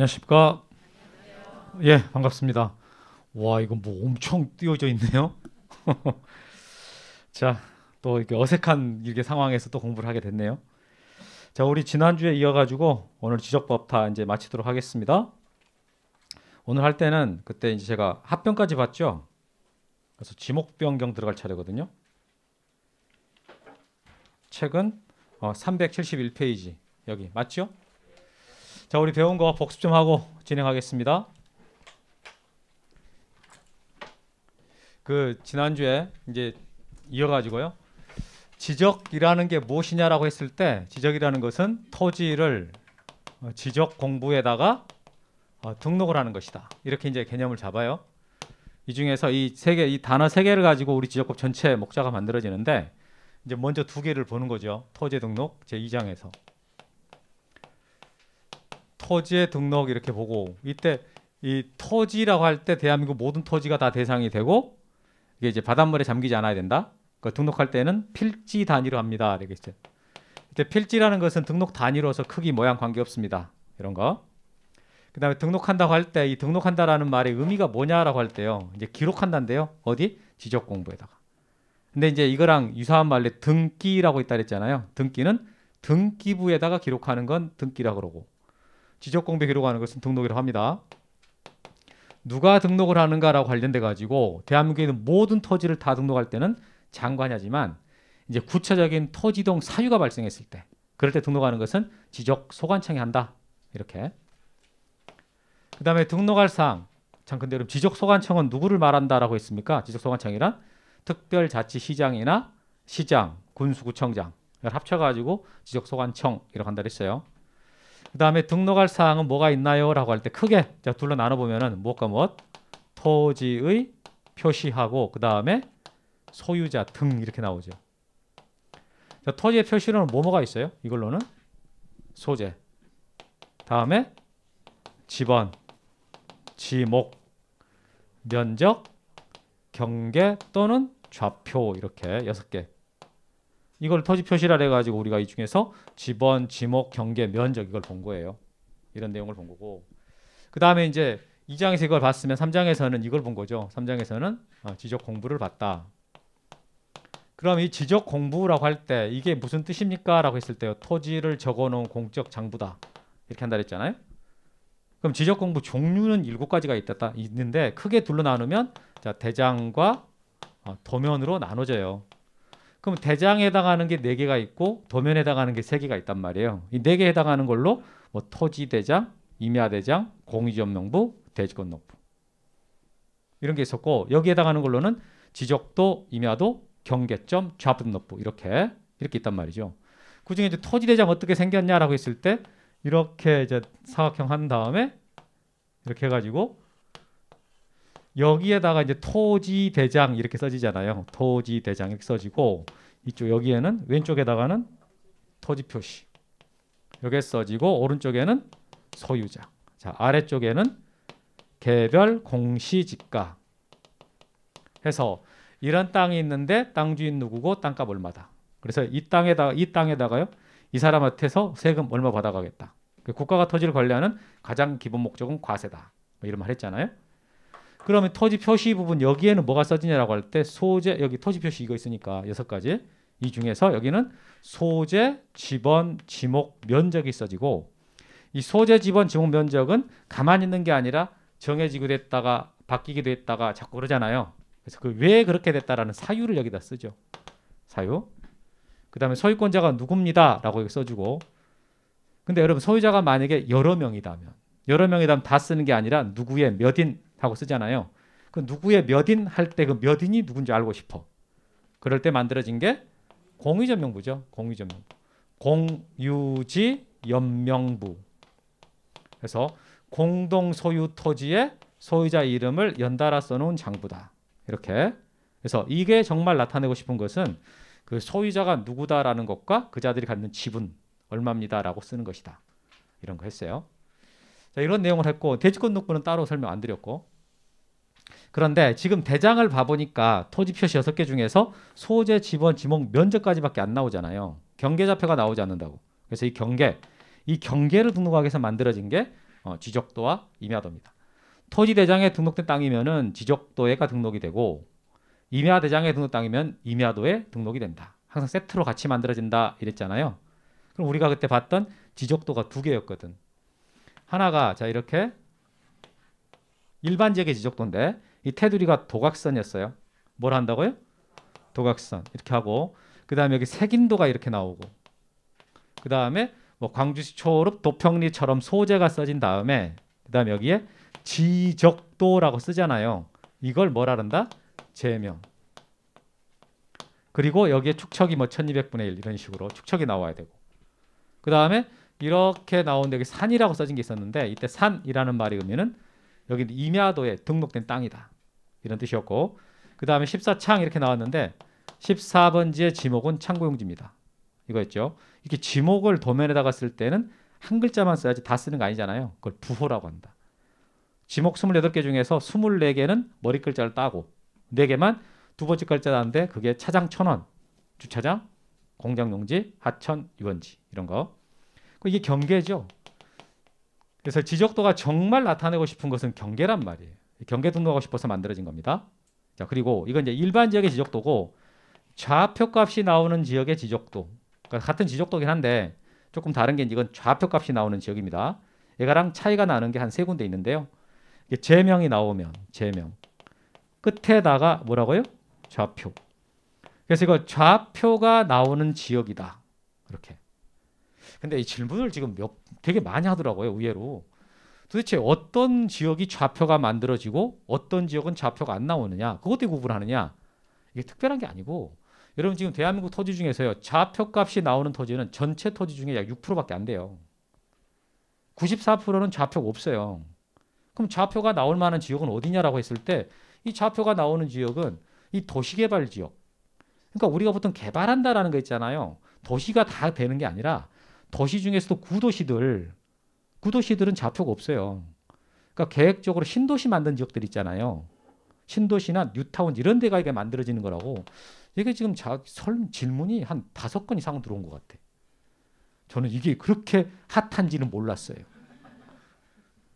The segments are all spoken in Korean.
안녕하십니까? 예, 반갑습니다. 와, 이거 뭐 엄청 띄워져 있네요. 자, 또 이렇게 어색한 일개 상황에서 또 공부를 하게 됐네요. 자, 우리 지난주에 이어가지고 오늘 지적법 다 이제 마치도록 하겠습니다. 오늘 할 때는 그때 이제 제가 합병까지 봤죠. 그래서 지목 변경 들어갈 차례거든요. 책은 어, 371페이지 여기 맞죠? 자, 우리 배운 거 복습 좀 하고 진행하겠습니다. 그 지난주에 이제 이어가지고요. 지적이라는 게 무엇이냐라고 했을 때 지적이라는 것은 토지를 어, 지적 공부에다가 어, 등록을 하는 것이다. 이렇게 이제 개념을 잡아요. 이 중에서 이 세 개, 이 단어 세 개를 가지고 우리 지적법 전체 목차가 만들어지는데 이제 먼저 두 개를 보는 거죠. 토지 등록 제 2장에서. 토지의 등록 이렇게 보고 이때 이 토지라고 할 때 대한민국 모든 토지가 다 대상이 되고 이게 이제 바닷물에 잠기지 않아야 된다. 그 등록할 때는 필지 단위로 합니다. 되겠죠. 이때 필지라는 것은 등록 단위로서 크기 모양 관계 없습니다. 이런 거. 그다음에 등록한다고 할 때 이 등록한다라는 말의 의미가 뭐냐라고 할 때요. 이제 기록한다는데요. 어디? 지적 공부에다가. 근데 이제 이거랑 유사한 말로 등기라고 있다 그랬잖아요. 등기는 등기부에다가 기록하는 건 등기라고 그러고 지적 공백이라고 하는 것은 등록이라고 합니다. 누가 등록을 하는가라고 관련돼 가지고 대한민국에 있는 모든 토지를 다 등록할 때는 장관이 하지만 이제 구체적인 토지동 사유가 발생했을 때 그럴 때 등록하는 것은 지적 소관청이 한다. 이렇게. 그 다음에 등록할 사항. 참 근데 그럼 지적 소관청은 누구를 말한다라고 했습니까? 지적 소관청이란 특별자치시장이나 시장, 군수구청장을 합쳐가지고 지적 소관청이라고 한다 그랬어요. 그 다음에 등록할 사항은 뭐가 있나요? 라고 할 때 크게 자, 둘러 나눠보면 은 무엇과 무엇? 토지의 표시하고 그 다음에 소유자 등 이렇게 나오죠. 자, 토지의 표시로는 뭐뭐가 있어요? 이걸로는 소재 다음에 집원 지목 면적 경계 또는 좌표 이렇게 여섯 개 이걸 토지 표시라 해가지고 우리가 이 중에서 지번, 지목, 경계, 면적 이걸 본 거예요. 이런 내용을 본 거고 그 다음에 이제 2장에서 이걸 봤으면 3장에서는 이걸 본 거죠. 3장에서는 어, 지적 공부를 봤다. 그럼 이 지적 공부라고 할 때 이게 무슨 뜻입니까? 라고 했을 때요. 토지를 적어놓은 공적 장부다. 이렇게 한다 그랬잖아요. 그럼 지적 공부 종류는 7가지가 있다, 있는데 크게 둘로 나누면 자, 대장과 어, 도면으로 나눠져요. 그럼 대장에 해당하는 게 네 개가 있고 도면에 해당하는 게 세 개가 있단 말이에요. 이 네 개에 해당하는 걸로 뭐 토지 대장, 임야 대장, 공유지역농부, 대지권농부 이런 게 있었고 여기에 해당하는 걸로는 지적도, 임야도, 경계점, 좌분농부 이렇게 이렇게 있단 말이죠. 그중에 이제 토지 대장 어떻게 생겼냐라고 했을 때 이렇게 이제 사각형 한 다음에 이렇게 해가지고 여기에다가 이제 토지 대장 이렇게 써지잖아요. 토지 대장 이렇게 써지고 이쪽 여기에는 왼쪽에다가는 토지 표시 이렇게 써지고 오른쪽에는 소유자. 자 아래쪽에는 개별 공시지가 해서 이런 땅이 있는데 땅 주인 누구고 땅값 얼마다. 그래서 이 땅에다가 이 땅에다가요 이 사람한테서 세금 얼마 받아가겠다. 그 국가가 토지를 관리하는 가장 기본 목적은 과세다. 뭐 이런 말 했잖아요. 그러면 토지 표시 부분 여기에는 뭐가 써지냐라고 할 때 소재 여기 토지 표시 이거 있으니까 여섯 가지 이 중에서 여기는 소재, 지번, 지목, 면적이 써지고 이 소재, 지번, 지목, 면적은 가만히 있는 게 아니라 정해지고 됐다가 바뀌기도 했다가 자꾸 그러잖아요. 그래서 그 왜 그렇게 됐다라는 사유를 여기다 쓰죠. 사유. 그 다음에 소유권자가 누굽니다 라고 써주고 근데 여러분 소유자가 만약에 여러 명이다면 여러 명이다면 다 쓰는 게 아니라 누구의 몇인 하고 쓰잖아요. 그 누구의 몇인 할 때 그 몇인이 누군지 알고 싶어. 그럴 때 만들어진 게 공유전명부죠. 공유전명부. 공유지 연명부. 그래서 공동 소유 토지의 소유자 이름을 연달아 써놓은 장부다. 이렇게. 그래서 이게 정말 나타내고 싶은 것은 그 소유자가 누구다라는 것과 그자들이 갖는 지분 얼마입니다라고 쓰는 것이다. 이런 거 했어요. 자, 이런 내용을 했고 대지권 등본은 따로 설명 안 드렸고 그런데 지금 대장을 봐보니까 토지 표시 6개 중에서 소재, 지번, 지목, 면적까지밖에 안 나오잖아요. 경계좌표가 나오지 않는다고. 그래서 이 경계, 이 경계를 등록하기 위해서 만들어진 게 어, 지적도와 임야도입니다. 토지 대장에 등록된 땅이면은 지적도에가 등록이 되고 임야 대장에 등록 땅이면 임야도에 등록이 된다 항상 세트로 같이 만들어진다 이랬잖아요. 그럼 우리가 그때 봤던 지적도가 두 개였거든. 하나가 자 이렇게 일반적의 지적도인데 이 테두리가 도각선이었어요. 뭘 한다고요? 도각선 이렇게 하고 그 다음에 여기 색인도가 이렇게 나오고 그 다음에 뭐 광주시 초읍 도평리처럼 소재가 써진 다음에 그 다음에 여기에 지적도라고 쓰잖아요. 이걸 뭐라 한다? 제명. 그리고 여기에 축척이 뭐 1200분의 1 이런 식으로 축척이 나와야 되고 그 다음에 이렇게 나온데 여기 산이라고 써진 게 있었는데 이때 산이라는 말이 의미는 여기 임야도에 등록된 땅이다 이런 뜻이었고 그 다음에 14창 이렇게 나왔는데 14번지의 지목은 창고용지입니다 이거였죠 이렇게 지목을 도면에다가 쓸 때는 한 글자만 써야지 다 쓰는 거 아니잖아요 그걸 부호라고 한다 지목 28개 중에서 24개는 머리 글자를 따고 4개만 두 번째 글자 나는데 그게 차장 천원 주차장 공장용지 하천 유원지 이런 거그 이게 경계죠. 그래서 지적도가 정말 나타내고 싶은 것은 경계란 말이에요. 경계 등록하고 싶어서 만들어진 겁니다. 자, 그리고 이건 이제 일반 지역의 지적도고 좌표 값이 나오는 지역의 지적도. 그러니까 같은 지적도긴 한데 조금 다른 게 이건 좌표 값이 나오는 지역입니다. 얘가랑 차이가 나는 게 한 세 군데 있는데요. 이게 제명이 나오면 제명 끝에다가 뭐라고요? 좌표. 그래서 이거 좌표가 나오는 지역이다. 이렇게. 근데 이 질문을 지금 몇, 되게 많이 하더라고요. 의외로. 도대체 어떤 지역이 좌표가 만들어지고 어떤 지역은 좌표가 안 나오느냐. 그것도 구분하느냐. 이게 특별한 게 아니고 여러분 지금 대한민국 토지 중에서요. 좌표값이 나오는 토지는 전체 토지 중에 약 6%밖에 안 돼요. 94%는 좌표가 없어요. 그럼 좌표가 나올 만한 지역은 어디냐라고 했을 때 이 좌표가 나오는 지역은 이 도시개발 지역. 그러니까 우리가 보통 개발한다라는 거 있잖아요. 도시가 다 되는 게 아니라 도시 중에서도 구도시들 구도시들은 좌표가 없어요. 그러니까 계획적으로 신도시 만든 지역들 있잖아요. 신도시나 뉴타운 이런 데가 이게 만들어지는 거라고 이게 지금 자, 설, 질문이 한 다섯 건 이상 들어온 것 같아. 저는 이게 그렇게 핫한지는 몰랐어요.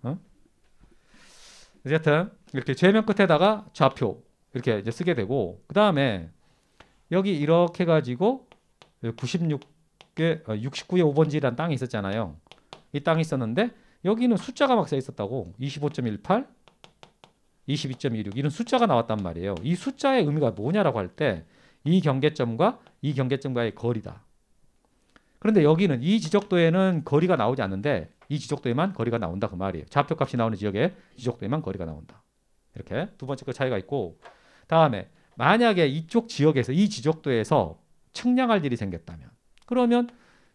어? 어쨌든 이렇게 제면 끝에다가 좌표 이렇게 이제 쓰게 되고 그 다음에 여기 이렇게 가지고 96그 69의 어, 5번지라는 땅이 있었잖아요. 이 땅이 있었는데 여기는 숫자가 막 써 있었다고 25.18, 22.16 이런 숫자가 나왔단 말이에요. 이 숫자의 의미가 뭐냐라고 할 때 이 경계점과 이 경계점과의 거리다. 그런데 여기는 이 지적도에는 거리가 나오지 않는데 이 지적도에만 거리가 나온다 그 말이에요. 좌표값이 나오는 지역에 지적도에만 거리가 나온다. 이렇게 두 번째 거 차이가 있고 다음에 만약에 이쪽 지역에서 이 지적도에서 측량할 일이 생겼다면 그러면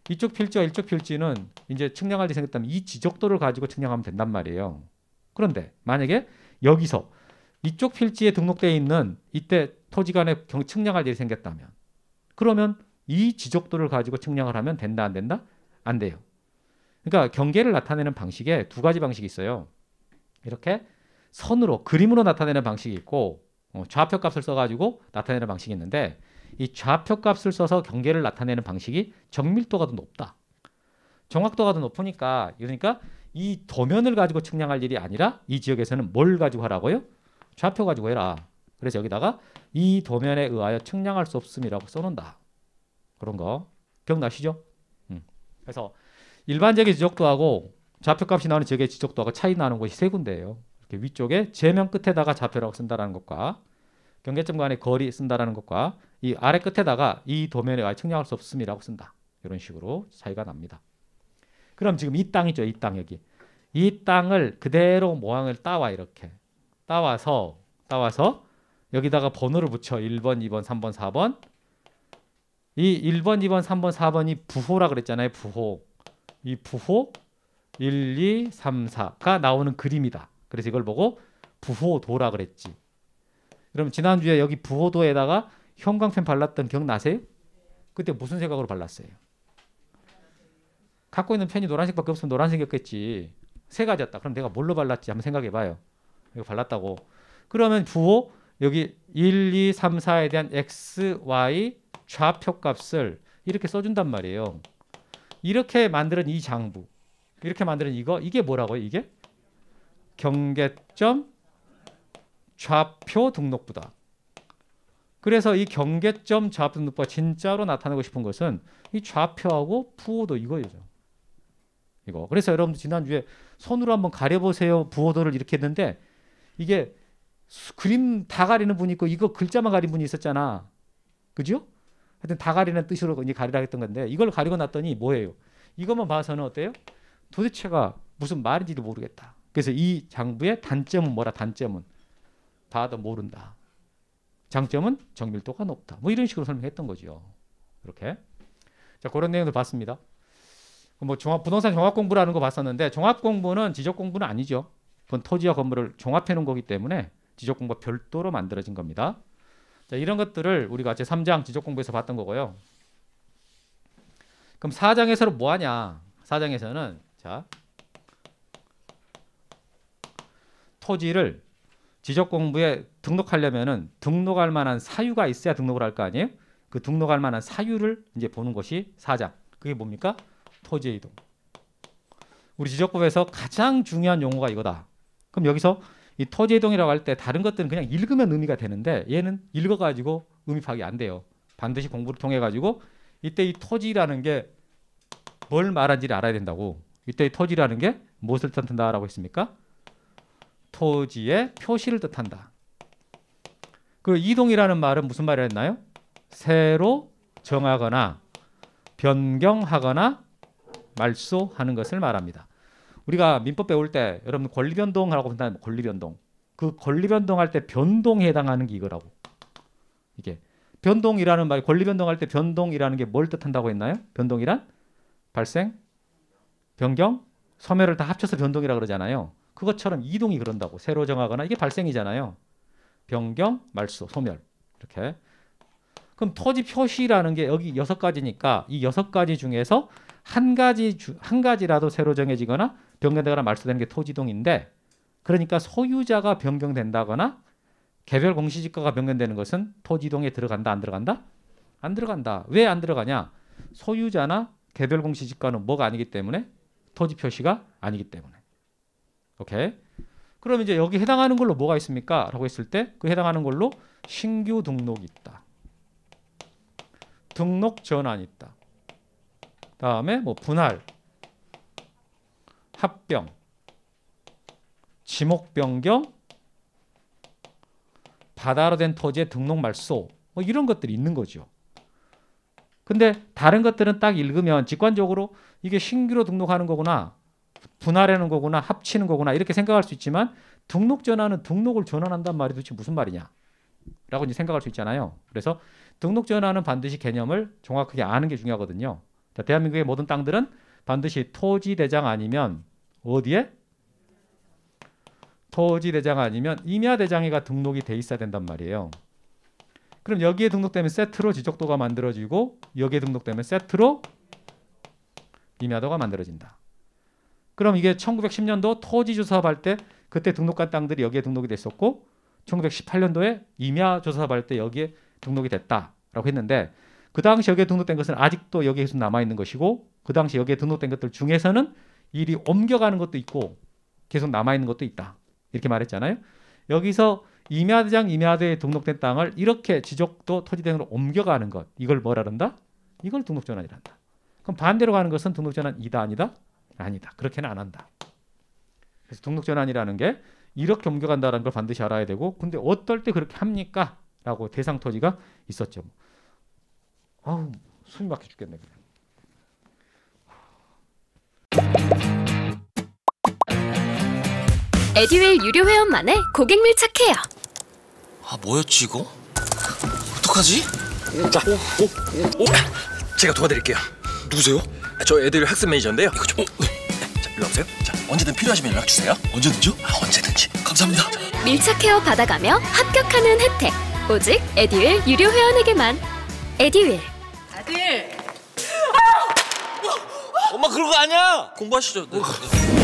이쪽 필지와 이쪽 필지는 이제 측량할 때 생겼다면 이 지적도를 가지고 측량하면 된단 말이에요. 그런데 만약에 여기서 이쪽 필지에 등록되어 있는 이때 토지 간의 경 측량할 일이 생겼다면 그러면 이 지적도를 가지고 측량을 하면 된다 안 된다? 안 돼요. 그러니까 경계를 나타내는 방식에 두 가지 방식이 있어요. 이렇게 선으로 그림으로 나타내는 방식이 있고 어, 좌표 값을 써가지고 나타내는 방식이 있는데 이 좌표 값을 써서 경계를 나타내는 방식이 정밀도가 더 높다. 정확도가 더 높으니까 그러니까 이 도면을 가지고 측량할 일이 아니라 이 지역에서는 뭘 가지고 하라고요? 좌표 가지고 해라. 그래서 여기다가 이 도면에 의하여 측량할 수 없음이라고 써놓는다. 그런 거 기억나시죠? 음. 그래서 일반적인 지적도하고 좌표값이 나오는 지역의 지적도하고 차이 나는 곳이 세 군데예요. 이렇게 위쪽에 제면 끝에다가 좌표라고 쓴다라는 것과 경계점 간의 거리 쓴다라는 것과 이 아래 끝에다가 이 도면에 와 측량할 수 없음이라고 쓴다. 이런 식으로 차이가 납니다. 그럼 지금 이 땅이죠. 이 땅 여기. 이 땅을 그대로 모양을 따와 이렇게. 따와서 따와서 여기다가 번호를 붙여. 1번, 2번, 3번, 4번. 이 1번, 2번, 3번, 4번이 부호라 그랬잖아요. 부호. 이 부호 1, 2, 3, 4가 나오는 그림이다. 그래서 이걸 보고 부호도라 그랬지. 여러분 지난주에 여기 부호도에다가 형광펜 발랐던 기억나세요? 그때 무슨 생각으로 발랐어요? 갖고 있는 펜이 노란색밖에 없으면 노란색이었겠지. 세 가지였다. 그럼 내가 뭘로 발랐지 한번 생각해 봐요. 이거 발랐다고. 그러면 부호 여기 1, 2, 3, 4에 대한 x, y 좌표 값을 이렇게 써준단 말이에요. 이렇게 만드는 이 장부, 이렇게 만드는 이거 이게 뭐라고요? 이게 경계점 좌표 등록부다. 그래서 이 경계점 좌표 등록부가 진짜로 나타내고 싶은 것은 이 좌표하고 부호도 이거죠. 이거. 그래서 여러분들 지난주에 손으로 한번 가려보세요. 부호도를 이렇게 했는데 이게 그림 다 가리는 분이 있고 이거 글자만 가린 분이 있었잖아. 그죠? 하여튼 다 가리는 뜻으로 이제 가리라 했던 건데 이걸 가리고 났더니 뭐예요? 이것만 봐서는 어때요? 도대체가 무슨 말인지도 모르겠다. 그래서 이 장부의 단점은 뭐라 단점은 봐도 모른다. 장점은 정밀도가 높다. 뭐 이런 식으로 설명했던 거죠. 이렇게. 자, 그런 내용도 봤습니다. 뭐 종합 부동산 종합 공부라는 거 봤었는데 종합 공부는 지적 공부는 아니죠. 그건 토지와 건물을 종합해 놓은 거기 때문에 지적 공부가 별도로 만들어진 겁니다. 자, 이런 것들을 우리가 제 3장 지적 공부에서 봤던 거고요. 그럼 4장에서는 뭐 하냐? 4장에서는 자 토지를 지적 공부에 등록하려면은 등록할 만한 사유가 있어야 등록을 할 거 아니에요? 그 등록할 만한 사유를 이제 보는 것이 사장. 그게 뭡니까? 토지 이동. 우리 지적법에서 가장 중요한 용어가 이거다. 그럼 여기서 이 토지 이동이라고 할 때 다른 것들은 그냥 읽으면 의미가 되는데 얘는 읽어 가지고 의미 파악이 안 돼요. 반드시 공부를 통해 가지고 이때 이 토지라는 게 뭘 말한지를 알아야 된다고. 이때 이 토지라는 게 무엇을 뜻한다라고 했습니까? 토지의 표시를 뜻한다. 그 이동이라는 말은 무슨 말을 했나요? 새로 정하거나 변경하거나 말소하는 것을 말합니다. 우리가 민법 배울 때 여러분 권리변동하고 한다면 권리변동 그 권리변동할 때 변동에 해당하는 게 이거라고 이게 변동이라는 말 권리변동할 때 변동이라는 게 뭘 뜻한다고 했나요? 변동이란 발생, 변경, 소멸을 다 합쳐서 변동이라 그러잖아요. 그것처럼 이동이 그런다고 새로 정하거나 이게 발생이잖아요. 변경, 말소, 소멸 이렇게. 그럼 토지 표시라는 게 여기 여섯 가지니까 이 여섯 가지 중에서 한 가지 주, 한 가지라도 새로 정해지거나 변경되거나 말소되는 게 토지동인데 그러니까 소유자가 변경된다거나 개별 공시지가가 변경되는 것은 토지동에 들어간다 안 들어간다? 안 들어간다. 왜 안 들어가냐? 소유자나 개별 공시지가는 뭐가 아니기 때문에 토지 표시가 아니기 때문에. 오케이. 그럼 이제 여기 해당하는 걸로 뭐가 있습니까? 라고 했을 때 그 해당하는 걸로 신규 등록이 있다. 등록 전환이 있다. 다음에 뭐 분할, 합병, 지목 변경, 바다로 된 토지의 등록 말소 뭐 이런 것들이 있는 거죠. 근데 다른 것들은 딱 읽으면 직관적으로 이게 신규로 등록하는 거구나 분할하는 거구나 합치는 거구나 이렇게 생각할 수 있지만 등록 전환은 등록을 전환한단 말이 도대체 무슨 말이냐 라고 이제 생각할 수 있잖아요. 그래서 등록 전환은 반드시 개념을 정확하게 아는 게 중요하거든요. 자, 대한민국의 모든 땅들은 반드시 토지 대장 아니면 어디에 토지 대장 아니면 임야 대장에가 등록이 돼 있어야 된단 말이에요. 그럼 여기에 등록되면 세트로 지적도가 만들어지고 여기에 등록되면 세트로 임야도가 만들어진다. 그럼 이게 1910년도 토지 조사업할 때 그때 등록한 땅들이 여기에 등록이 됐었고 1918년도에 임야 조사업할 때 여기에 등록이 됐다라고 했는데 그 당시 여기에 등록된 것은 아직도 여기에 계속 남아 있는 것이고 그 당시 여기에 등록된 것들 중에서는 일이 옮겨가는 것도 있고 계속 남아 있는 것도 있다 이렇게 말했잖아요. 여기서 임야대장 임야대에 등록된 땅을 이렇게 지적도 토지 대장으로 옮겨가는 것 이걸 뭐라 한다? 이걸 등록 전환이란다. 그럼 반대로 가는 것은 등록 전환이다 아니다? 아니다. 그렇게는 안 한다. 그래서 등록 전환이라는 게 이렇게 옮겨간다는 걸 반드시 알아야 되고 근데 어떨 때 그렇게 합니까? 라고 대상 토지가 있었죠. 아우 숨이 막혀 죽겠네 에듀윌 유료 회원만의 고객 밀착해요. 아 뭐였지 이거? 어떡하지? 자, 오, 오, 오. 제가 도와드릴게요. 누구세요? 저 애들 학습 매니저인데요. 이거 좀. 오. 일로 오세요. 자, 언제든 필요하시면 연락 주세요. 언제든지요? 아, 언제든지. 감사합니다. 밀착헤어 받아가며 합격하는 혜택. 오직 에듀윌 유료 회원에게만. 에듀윌. 아들. 엄마 그런 거 아니야. 공부하시죠. 네. 네, 네.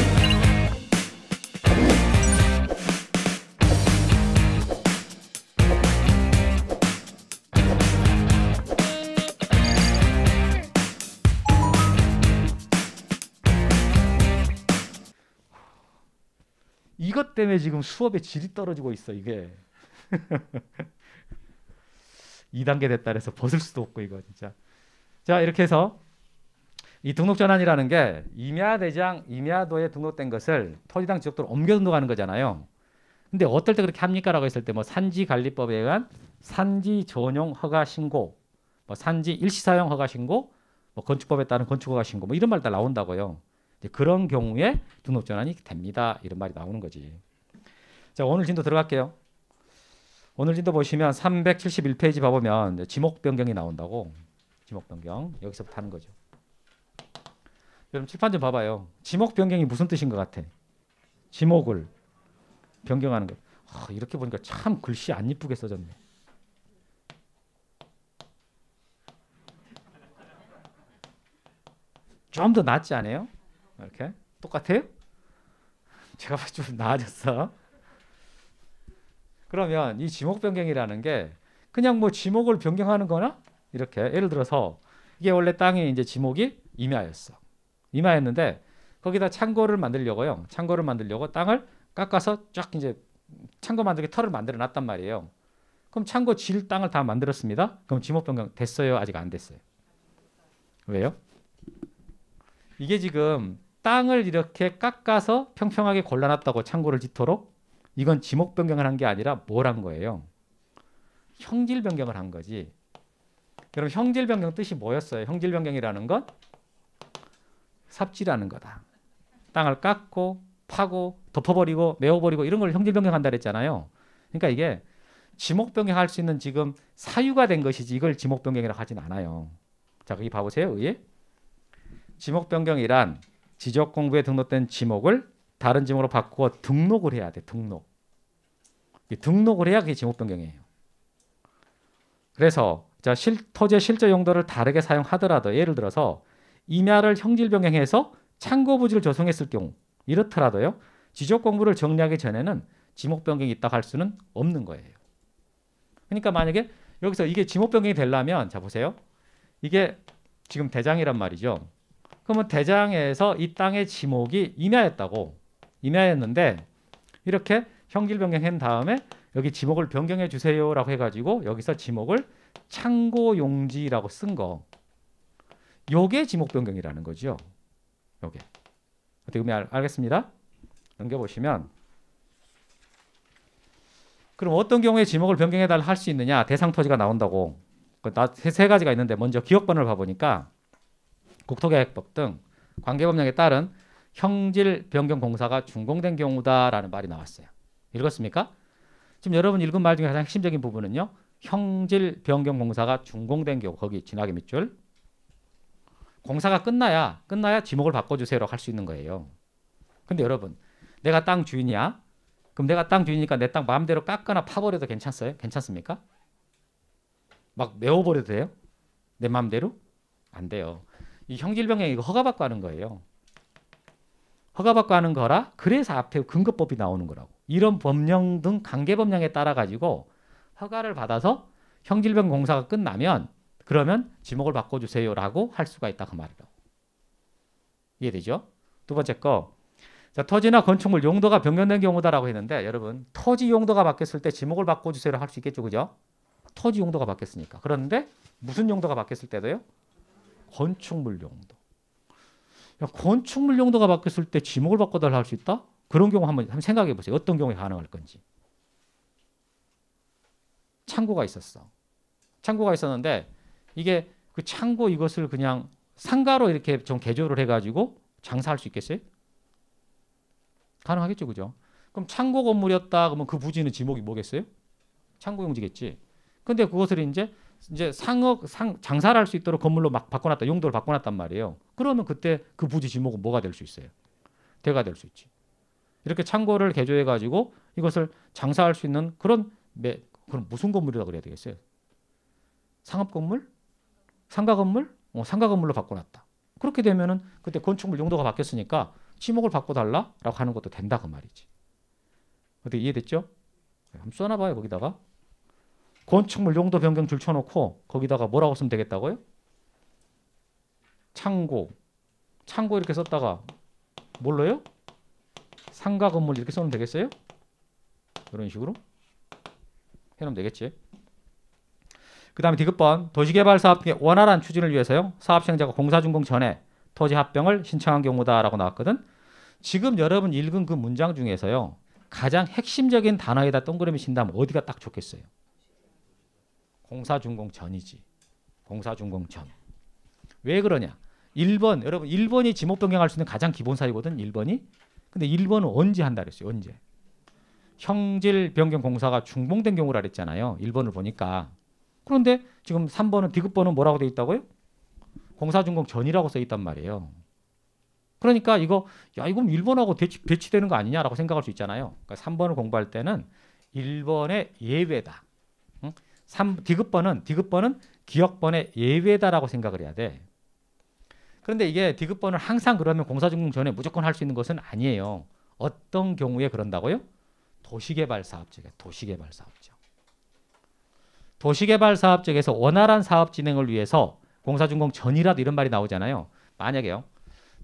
이것 때문에 지금 수업의 질이 떨어지고 있어 이게. 2단계 됐다 그래서 벗을 수도 없고 이거 진짜. 자 이렇게 해서 이 등록 전환이라는 게 임야 대장 임야도에 등록된 것을 토지당 지역도로 옮겨 등록하는 거잖아요. 근데 어떨 때 그렇게 합니까라고 했을 때 뭐 산지 관리법에 의한 산지 전용 허가 신고, 뭐 산지 일시 사용 허가 신고, 뭐 건축법에 따른 건축 허가 신고 뭐 이런 말다 나온다고요. 그런 경우에 등록 전환이 됩니다. 이런 말이 나오는 거지. 자, 오늘 진도 들어갈게요. 오늘 진도 보시면 371페이지 봐보면 지목 변경이 나온다고. 지목 변경. 여기서부터 하는 거죠. 여러분 칠판 좀 봐봐요. 지목 변경이 무슨 뜻인 것 같아? 지목을 변경하는 것. 아, 이렇게 보니까 참 글씨 안 이쁘게 써졌네. 좀 더 낫지 않아요? 이렇게 똑같아요? 제가 좀 나아졌어. 그러면 이 지목 변경이라는 게 그냥 뭐 지목을 변경하는 거나 이렇게 예를 들어서 이게 원래 땅에 이제 지목이 임야였어. 임야였는데 거기다 창고를 만들려고요. 창고를 만들려고 땅을 깎아서 쫙 이제 창고 만들기 털을 만들어 놨단 말이에요. 그럼 창고 질 땅을 다 만들었습니다. 그럼 지목 변경 됐어요? 아직 안 됐어요? 왜요? 이게 지금 땅을 이렇게 깎아서 평평하게 골라놨다고 창고를 짓도록 이건 지목 변경을 한 게 아니라 뭘 한 거예요? 형질 변경을 한 거지. 여러 형질 변경 뜻이 뭐였어요? 형질 변경이라는 건 삽질하는 거다. 땅을 깎고 파고 덮어버리고 메워버리고 이런 걸 형질 변경한다 그랬잖아요. 그러니까 이게 지목 변경할 수 있는 지금 사유가 된 것이지 이걸 지목 변경이라고 하진 않아요. 자, 거기 봐보세요. 의 지목 변경이란 지적 공부에 등록된 지목을 다른 지목으로 바꾸어 등록을 해야 돼. 등록. 등록을 해야 그게 지목 변경이에요. 그래서 자, 실, 토지의 실제 용도를 다르게 사용하더라도 예를 들어서 임야를 형질 변경해서 창고 부지를 조성했을 경우 이렇더라도요. 지적 공부를 정리하기 전에는 지목 변경이 있다고 할 수는 없는 거예요. 그러니까 만약에 여기서 이게 지목 변경이 되려면 자 보세요. 이게 지금 대장이란 말이죠. 그러면 대장에서 이 땅의 지목이 임야였다고 임야였는데 이렇게 형질 변경한 다음에 여기 지목을 변경해 주세요라고 해가지고 여기서 지목을 창고 용지라고 쓴 거. 요게 지목 변경이라는 거죠. 요게. 어떻게 보면 알, 겠습니다 넘겨보시면 그럼 어떤 경우에 지목을 변경해달 할 수 있느냐 대상 토지가 나온다고 그 세 가지가 있는데 먼저 기억번호를 봐보니까 국토계획법 등 관계법령에 따른 형질 변경 공사가 준공된 경우다라는 말이 나왔어요. 읽었습니까? 지금 여러분 읽은 말 중에 가장 핵심적인 부분은요. 형질 변경 공사가 준공된 경우 거기 진하게 밑줄 공사가 끝나야 끝나야 지목을 바꿔주세요라고 할 수 있는 거예요. 근데 여러분 내가 땅 주인이야. 그럼 내가 땅 주인이니까 내 땅 마음대로 깎거나 파버려도 괜찮어요? 괜찮습니까? 막 메워버려도 돼요? 내 마음대로? 안 돼요. 이 형질병행 이거 허가받고 하는 거예요. 허가받고 하는 거라 그래서 앞에 근거법이 나오는 거라고. 이런 법령 등 관계 법령에 따라 가지고 허가를 받아서 형질병 공사가 끝나면 그러면 지목을 바꿔주세요라고 할 수가 있다 그 말이라고. 이해되죠? 두 번째 거. 자, 토지나 건축물 용도가 변경된 경우다라고 했는데 여러분 토지 용도가 바뀌었을 때 지목을 바꿔주세요 할 수 있겠죠 그죠? 토지 용도가 바뀌었으니까. 그런데 무슨 용도가 바뀌었을 때도요? 건축물 용도. 야, 건축물 용도가 바뀌었을 때 지목을 바꿔달라 할수 있다? 그런 경우 한번, 생각해 보세요. 어떤 경우에 가능할 건지. 창고가 있었어. 창고가 있었는데 이게 그 창고 이것을 그냥 상가로 이렇게 좀 개조를 해가지고 장사할 수 있겠어요? 가능하겠죠, 그죠? 그럼 창고 건물이었다 그러면 그 부지는 지목이 뭐겠어요? 창고 용지겠지. 근데 그것을 이제 이제 상업 상 장사를 할 수 있도록 건물로 막 바꿔놨다 용도를 바꿔놨단 말이에요. 그러면 그때 그 부지 지목은 뭐가 될 수 있어요? 대가 될 수 있지. 이렇게 창고를 개조해 가지고 이것을 장사할 수 있는 그런 매, 그럼 무슨 건물이라고 그래야 되겠어요? 상업 건물? 상가 건물? 어, 상가 건물로 바꿔놨다. 그렇게 되면은 그때 건축물 용도가 바뀌었으니까 지목을 바꿔달라라고 하는 것도 된다 그 말이지. 어떻게 이해됐죠? 네, 한번 써놔봐요 거기다가. 건축물 용도 변경 줄 쳐놓고 거기다가 뭐라고 쓰면 되겠다고요? 창고 창고 이렇게 썼다가 뭘로요? 상가 건물 이렇게 써면 되겠어요? 이런 식으로 해놓으면 되겠지 그 다음에 디귿번 도시개발사업 의 원활한 추진을 위해서요 사업 시행자가 공사준공 전에 토지 합병을 신청한 경우다 라고 나왔거든 지금 여러분 읽은 그 문장 중에서요 가장 핵심적인 단어에다 동그라미 친다면 어디가 딱 좋겠어요 공사 준공 전이지. 공사 준공 전. 왜 그러냐? 1번 여러분 1번이 지목 변경할 수 있는 가장 기본 사유거든 1번이. 근데 1번은 언제 한다 그랬어요? 언제? 형질 변경 공사가 중봉된 경우라 그랬잖아요. 1번을 보니까. 그런데 지금 3번은 디귿번은 뭐라고 돼 있다고요? 공사 준공 전이라고 써 있단 말이에요. 그러니까 이거 야 이건 1번하고 대치, 되는거 아니냐라고 생각할 수 있잖아요. 그러니까 3번을 공부할 때는 1번의 예외다. 3 디귿번은 디귿번은 기억번의 예외다라고 생각을 해야 돼. 그런데 이게 디귿번을 항상 그러면 공사 준공 전에 무조건 할 수 있는 것은 아니에요. 어떤 경우에 그런다고요? 도시개발 사업지에 도시개발 사업지 도시개발 사업 쪽에서 원활한 사업 진행을 위해서 공사준공 전이라도 이런 말이 나오잖아요. 만약에요.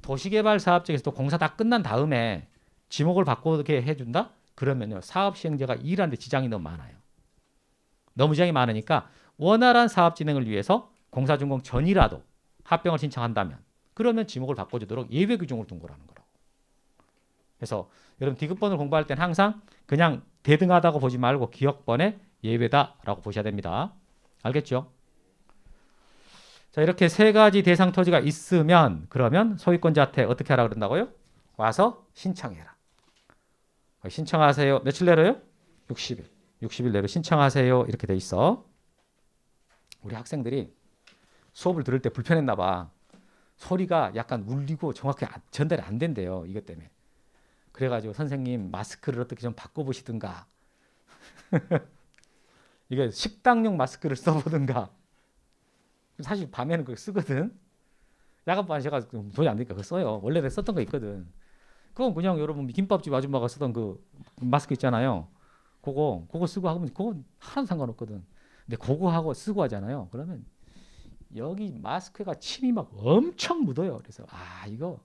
도시개발 사업 쪽에서도 공사 다 끝난 다음에 지목을 바꾸게 해준다? 그러면요. 사업 시행자가 일하는데 지장이 너무 많아요. 너무 지장이 많으니까 원활한 사업 진행을 위해서 공사준공 전이라도 합병을 신청한다면 그러면 지목을 바꿔주도록 예외 규정을 둔 거라는 거라고. 그래서 여러분 디귿번을 공부할 땐 항상 그냥 대등하다고 보지 말고 기억번에 예외다라고 보셔야 됩니다. 알겠죠? 자 이렇게 세 가지 대상 토지가 있으면 그러면 소유권자한테 어떻게 하라 그런다고요? 와서 신청해라. 신청하세요. 며칠 내로요? 60일. 60일 내로 신청하세요. 이렇게 돼 있어. 우리 학생들이 수업을 들을 때 불편했나 봐. 소리가 약간 울리고 정확히 전달이 안 된대요. 이것 때문에. 그래가지고 선생님 마스크를 어떻게 좀 바꿔보시든가. 이게 식당용 마스크를 써보든가. 사실 밤에는 그거 쓰거든. 야간반 뭐 제가 돈이 안 되니까 그거 써요. 원래 썼던 거 있거든. 그건 그냥 여러분 김밥집 아줌마가 쓰던 그 마스크 있잖아요. 그거 그거 쓰고 하면 그건 하나도 상관없거든. 근데 그거 하고 쓰고 하잖아요. 그러면 여기 마스크가 침이 막 엄청 묻어요. 그래서 아 이거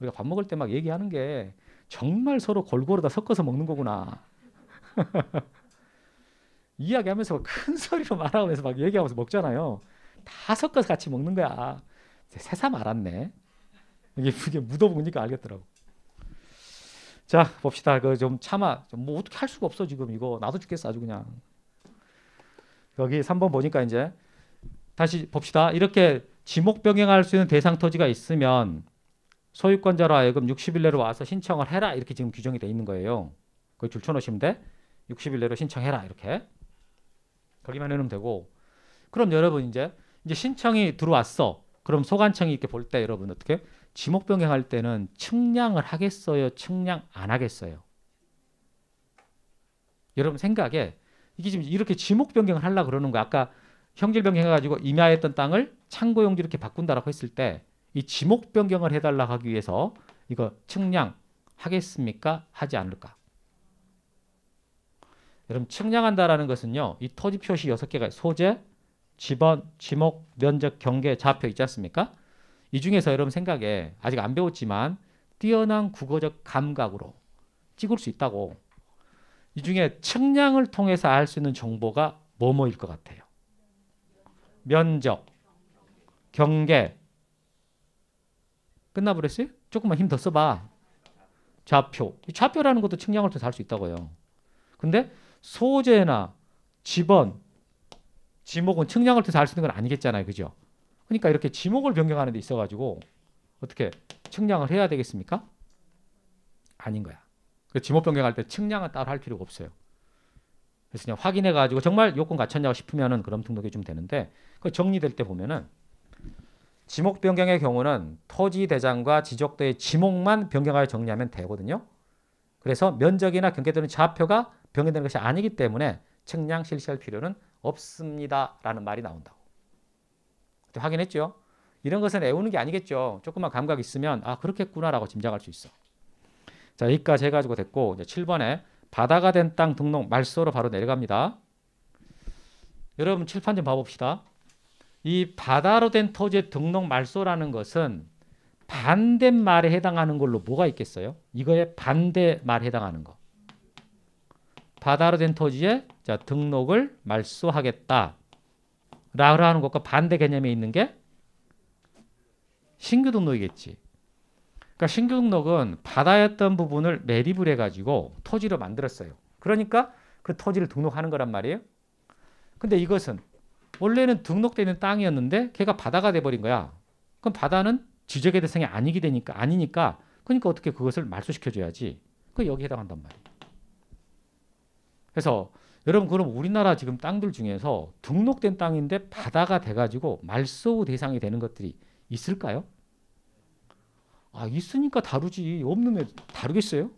우리가 밥 먹을 때 막 얘기하는 게 정말 서로 골고루 다 섞어서 먹는 거구나. 이야기하면서 큰 소리로 말하면서 막 얘기하면서 먹잖아요. 다 섞어서 같이 먹는 거야. 새삼 알았네. 이게, 이게 묻어보니까 알겠더라고. 자 봅시다. 그 좀 참아. 뭐 어떻게 할 수가 없어 지금 이거 나도 죽겠어 아주 그냥. 여기 3번 보니까 이제 다시 봅시다. 이렇게 지목 병행할 수 있는 대상 토지가 있으면 소유권자로 하여금 60일 내로 와서 신청을 해라 이렇게 지금 규정이 돼 있는 거예요. 그걸 줄쳐놓으시면 돼. 60일 내로 신청해라 이렇게 거기만 해놓으면 되고 그럼 여러분 이제 이제 신청이 들어왔어. 그럼 소관청이 이렇게 볼 때 여러분 어떻게 지목 변경할 때는 측량을 하겠어요? 측량 안 하겠어요? 여러분 생각에 이게 지금 이렇게 지목 변경을 하려 그러는 거 아까 형질 변경해가지고 임야했던 땅을 창고용지 이렇게 바꾼다라고 했을 때 이 지목 변경을 해달라 하기 위해서 이거 측량 하겠습니까? 하지 않을까? 여러분 측량한다라는 것은요 이 토지 표시 6개가 소재, 지번, 지목, 면적, 경계, 좌표 있지 않습니까? 이 중에서 여러분 생각에 아직 안 배웠지만 뛰어난 국어적 감각으로 찍을 수 있다고 이 중에 측량을 통해서 알 수 있는 정보가 뭐뭐일 것 같아요. 면적, 경계 끝나버렸어요? 조금만 힘 더 써봐. 좌표. 좌표라는 것도 측량을 통해서 알 수 있다고요. 근데 소재나 집원, 지목은 측량을 통해서 알 수 있는 건 아니겠잖아요. 그죠? 그러니까 이렇게 지목을 변경하는 데 있어가지고 어떻게 측량을 해야 되겠습니까? 아닌 거야. 그 지목 변경할 때 측량은 따로 할 필요가 없어요. 그래서 그냥 확인해가지고 정말 요건 갖췄냐고 싶으면은 그럼 등록이 좀 되는데 그 정리될 때 보면은 지목 변경의 경우는 토지 대장과 지적도의 지목만 변경하여 정리하면 되거든요. 그래서 면적이나 경계되는 좌표가 변경되는 것이 아니기 때문에 측량 실시할 필요는 없습니다라는 말이 나온다고. 확인했죠. 이런 것은 애우는 게 아니겠죠. 조금만 감각이 있으면 아 그렇겠구나라고 짐작할 수 있어. 자 여기까지 해가지고 됐고 이제 7번에 바다가 된 땅 등록 말소로 바로 내려갑니다. 여러분 칠판 좀 봐봅시다. 이 바다로 된 토지의 등록 말소라는 것은 반대말에 해당하는 걸로 뭐가 있겠어요? 이거에 반대말에 해당하는 거. 바다로 된 토지에 자, 등록을 말소하겠다. 라라는 흐 것과 반대 개념에 있는 게 신규 등록이겠지. 그러니까 신규 등록은 바다였던 부분을 매립을 해가지고 토지로 만들었어요. 그러니까 그 토지를 등록하는 거란 말이에요. 근데 이것은 원래는 등록되어 있는 땅이었는데 걔가 바다가 돼버린 거야. 그럼 바다는 지적의 대상이 아니게 되니까 아니니까 그러니까 어떻게 그것을 말소시켜줘야지. 그 여기 해당한단 말이에요. 그래서 여러분 그럼 우리나라 지금 땅들 중에서 등록된 땅인데 바다가 돼가지고 말소 대상이 되는 것들이 있을까요? 아 있으니까 다루지 없는 애 다루겠어요?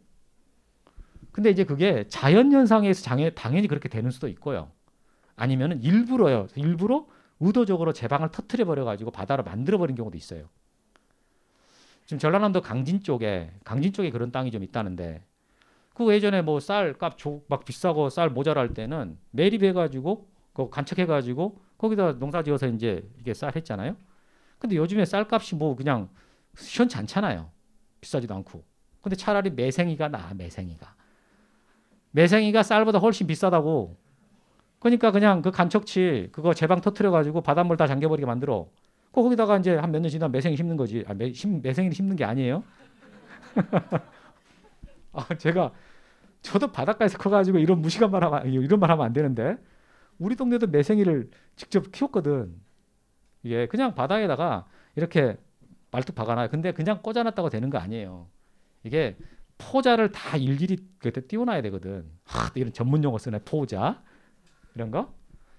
근데 이제 그게 자연 현상에서 장애 당연히 그렇게 되는 수도 있고요. 아니면은 일부러요. 일부러 의도적으로 제방을 터트려 버려 가지고 바다로 만들어 버린 경우도 있어요. 지금 전라남도 강진 쪽에 강진 쪽에 그런 땅이 좀 있다는데 그 예전에 뭐쌀값막 비싸고 쌀 모자랄 때는 매립해가지고 그 간척해가지고 거기다 농사지어서 이제 이게 쌀 했잖아요. 근데 요즘에 쌀값이 뭐 그냥 시원치 않잖아요. 비싸지도 않고. 근데 차라리 매생이가 나 매생이가. 매생이가 쌀보다 훨씬 비싸다고. 그러니까 그냥 그 간척치 그거 제방 터트려가지고 바닷물 다 잠겨버리게 만들어. 그 거기다가 이제 한 몇 년 지나 매생이 심는 거지. 아, 매, 심, 매생이는 심는 게 아니에요. 아, 제가 저도 바닷가에서 커가지고 이런 무식한 말 하면 이런 말 하면 안 되는데 우리 동네도 매생이를 직접 키웠거든. 이게 예, 그냥 바닥에다가 이렇게 말뚝 박아놔. 근데 그냥 꽂아놨다고 되는 거 아니에요. 이게 포자를 다 일일이 그때 띄워놔야 되거든. 하, 이런 전문 용어 쓰네. 포자 이런 거